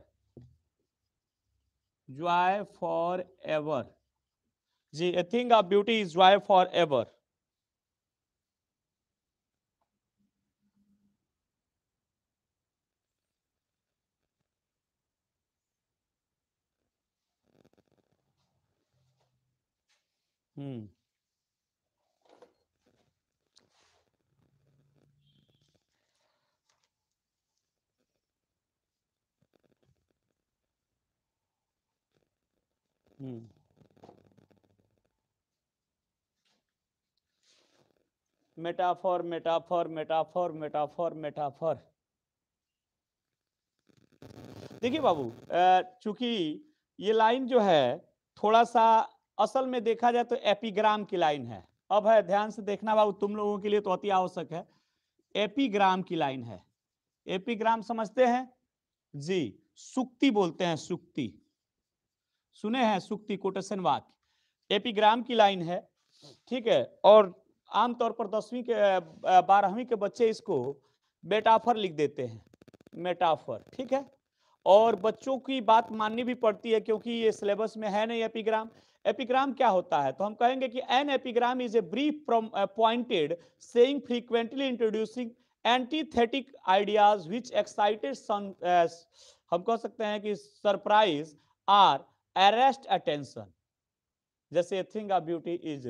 joy forever जी a thing of beauty is joy forever hmm metaphor metaphor metaphor metaphor metaphor देखिए बाबू चूंकि ये line जो है थोड़ा सा असल में देखा जाए तो एपिग्राम की लाइन है अब है ध्यान से देखना बाबू तुम लोगों के लिए तो अति आवश्यक है एपीग्राम की लाइन है एपीग्राम समझते हैं जी सुक्ति बोलते हैं सुक्ति सुने हैं सुक्ति कोटेशन वाक्य एपिग्राम की लाइन है ठीक है और आमतौर पर दसवीं के बारहवीं के बच्चे इसको मेटाफर लिख देते हैं मेटाफर ठीक है और बच्चों की बात माननी भी पड़ती है क्योंकि ये सिलेबस में है नहीं एपिग्राम एपिग्राम क्या होता है तो हम कहेंगे कि an epigram is a brief pointed saying frequently introducing antithetic ideas which excited हम कह सकते हैं कि सरप्राइज आर अरेस्ट अटेंशन जैसे thing of beauty is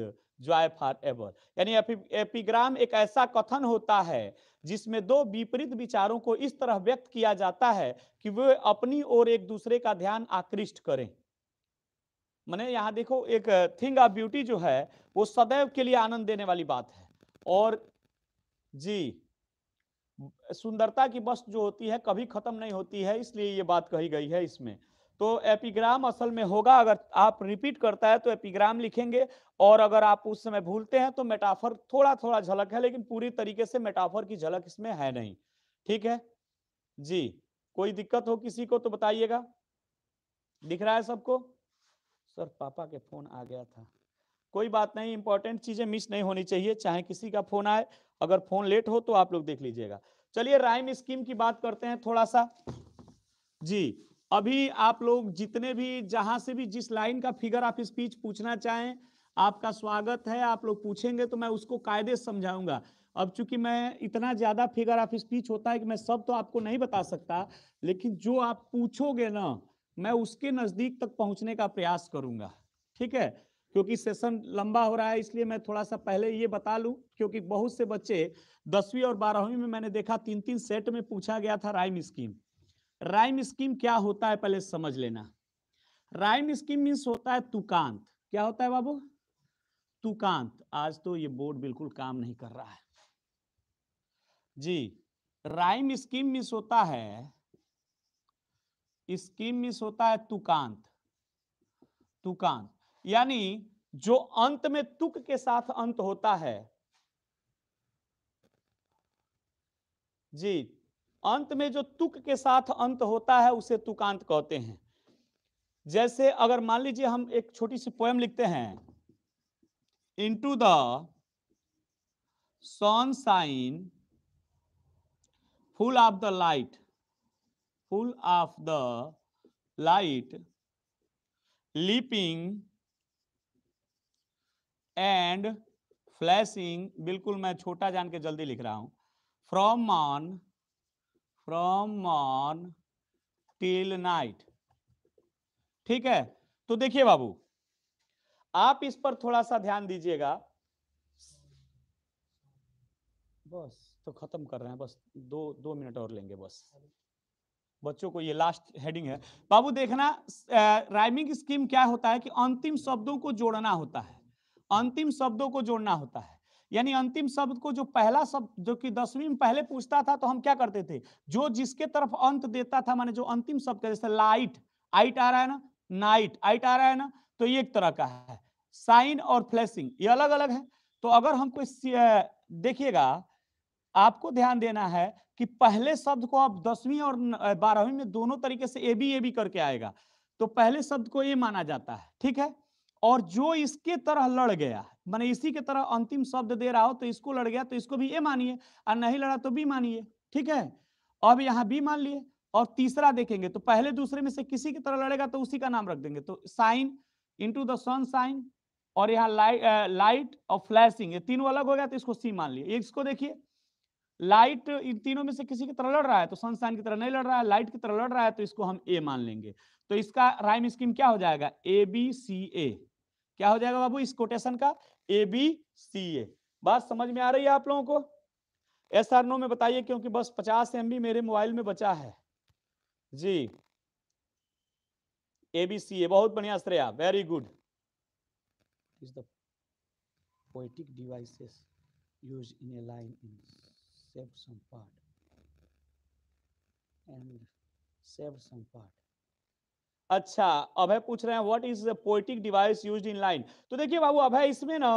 joy for ever यानी एपिग्राम एक ऐसा कथन होता है जिसमें दो विपरीत विचारों को इस तरह व्यक्त किया जाता है कि वे अपनी ओर एक दूसरे का ध्यान आकृष्ट करें मैंने यहाँ देखो एक थिंग ऑफ ब्यूटी जो है वो सदैव के लिए आनंद देने वाली बात है और जी सुंदरता की बस जो होती है कभी खत्म नहीं होती है इसलिए ये बात कही गई है इसमें तो एपिग्राम असल में होगा अगर आप रिपीट करता है तो एपिग्राम लिखेंगे और अगर आप उस समय भूलते हैं तो मेटाफर थोड़ा थोड़ा झलक है लेकिन पूरी तरीके से मेटाफर की झलक इसमें है नहीं ठीक है जी कोई दिक्कत हो किसी को तो बताइएगा दिख रहा है सबको सर पापा के फोन आ गया था कोई बात नहीं इंपॉर्टेंट चीजें मिस नहीं होनी चाहिए चाहे किसी का फोन आए अगर फोन लेट हो तो आप लोग देख लीजिएगा चलिए राइम स्कीम की बात करते हैं थोड़ा सा जी अभी आप लोग जितने भी जहां से भी जिस लाइन का फिगर आप स्पीच पूछना चाहें आपका स्वागत है आप लोग पूछेंगे तो मैं उसको कायदे समझाऊंगा अब चूंकि मैं इतना ज्यादा फिगर ऑफ स्पीच होता है कि मैं सब तो आपको नहीं बता सकता लेकिन जो आप पूछोगे ना मैं उसके नजदीक तक पहुंचने का प्रयास करूंगा ठीक है क्योंकि सेशन लंबा हो रहा है इसलिए मैं थोड़ा सा पहले ये बता लूं क्योंकि बहुत से बच्चे दसवीं और बारहवीं में मैंने देखा तीन तीन सेट में पूछा गया था राइम स्कीम राइम स्कीम क्या होता है पहले समझ लेना राइम स्कीम मीन्स होता है तुकांत क्या होता है बाबू तुकांत आज तो ये बोर्ड बिल्कुल काम नहीं कर रहा है जी राइम स्कीम मिस होता है स्कीम मिस होता है तुकांत तुकांत यानी जो अंत में तुक के साथ अंत होता है जी अंत में जो तुक के साथ अंत होता है उसे तुकांत कहते हैं जैसे अगर मान लीजिए हम एक छोटी सी पोएम लिखते हैं into the sunshine full of the light full of the light leaping and flashing बिल्कुल मैं छोटा जान के जल्दी लिख रहा हूं फ्रॉम मॉन फ्रॉम मॉर्न टिल नाइट ठीक है तो देखिए बाबू आप इस पर थोड़ा सा ध्यान दीजिएगा बस तो खत्म कर रहे हैं बस दो दो मिनट और लेंगे बस बच्चों को ये लास्ट हेडिंग है बाबू देखना राइमिंग स्कीम क्या होता है कि अंतिम शब्दों को जोड़ना होता है अंतिम शब्दों को जोड़ना होता है यानी अंतिम शब्द को जो पहला शब्द जो कि दसवीं में पहले पूछता था तो हम क्या करते थे जो जिसके तरफ अंत देता था माने जो अंतिम शब्द का जैसे लाइट आइट आ रहा है ना नाइट आइट आ रहा है ना तो ये एक तरह का है साइन और फ्लैशिंग ये अलग अलग है तो अगर हम कोई देखिएगा आपको ध्यान देना है कि पहले शब्द को आप दसवीं और बारहवीं में दोनों तरीके से ए बी ए बी करके आएगा तो पहले शब्द को ए माना जाता है ठीक है और जो इसके तरह लड़ गया मैंने इसी के तरह अंतिम शब्द दे रहा हो तो इसको लड़ गया तो इसको भी ए मानिए और नहीं लड़ा तो बी मानिए ठीक है अब यहाँ बी मान लिए और तीसरा देखेंगे तो पहले दूसरे में से किसी की तरह लड़ेगा तो उसी का नाम रख देंगे तो shine into the sunshine और यहाँ लाइट लाइट और फ्लैशिंग ये तीनों अलग हो गया तो इसको सी मान लिए इसको देखिए लाइट इन तीनों में से किसी की तरह लड़ रहा है तो सनसाइन की तरह नहीं लड़ रहा है लाइट की तरह लड़ रहा है तो इसको हम ए मान लेंगे तो इसका राइम स्कीम क्या हो जाएगा ए बी सी ए क्या हो जाएगा बाबू इस कोटेशन का ए बी सी ए बात समझ में आ रही है आप लोगों को एस आर नो में बताइए क्योंकि बस पचास एम बी मेरे मोबाइल में बचा है जी ए बी सी ए बहुत बढ़िया Shreya very good is the devices use in in a line in save some part and save some अच्छा अभय पूछ रहे हैं what is the poetic device use in line तो देखिए बाबू अभय इसमें ना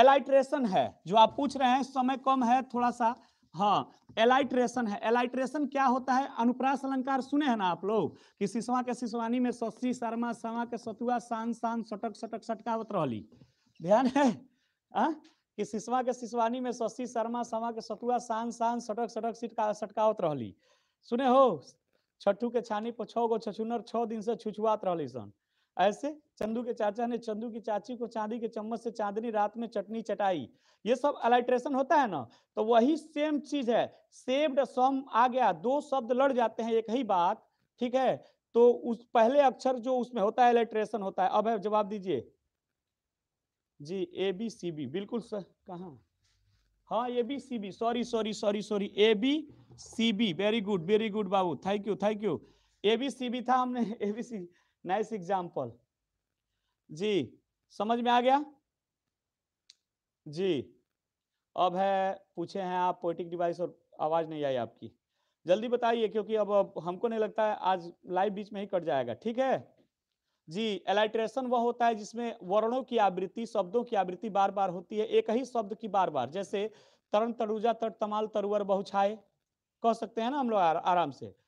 एलाइट्रेशन है जो आप पूछ रहे हैं समय कम है थोड़ा सा हाँ एलाइट्रेशन है एलाइट्रेशन क्या होता है अनुप्रास अलंकार सुने हैं ना आप लोग कि सिसवा के सिसवानी में शशि शर्मा सवा के सतुआ शान शान सटक सटक सटकावत रही ध्यान है आ? हाँ? कि सिसवा के सिसवानी में शशि शर्मा सवा के सतुआ शान शान सटक सटक सिटका सटकावत रही सुने हो छठू के छानी पर छो गो छछुनर छह दिन से छुछुआत रही सन ऐसे चंदू के चाचा ने चंदू की चाची को चांदी के चम्मच से चांदनी रात में चटनी चटाई ये सब अलाइट्रेशन होता है ना तो वही सेम चीज है सेव्ड सम आ गया दो शब्द लड़ जाते हैं एक ही बात ठीक है तो उस पहले अक्षर जो उसमें होता है अलाइट्रेशन होता है अब है जवाब दीजिए जी ए बी सी बी बिल्कुल सर कहा हाँ A B C B sorry sorry sorry sorry A B C B very good very good बाबू thank you thank you A B C B था हमने A B C nice example जी समझ में आ गया जी अब है पूछे हैं आप पोइटिक डिवाइस और आवाज नहीं आई आपकी जल्दी बताइए क्योंकि अब, अब हमको नहीं लगता है आज लाइव बीच में ही कट जाएगा ठीक है जी एलाइट्रेशन वह होता है जिसमें वर्णों की आवृत्ति शब्दों की आवृत्ति बार बार होती है एक ही शब्द की बार बार जैसे तरन तरुजा तट तमाल तरुअर बहुछाए कह सकते हैं ना हम लोग आराम से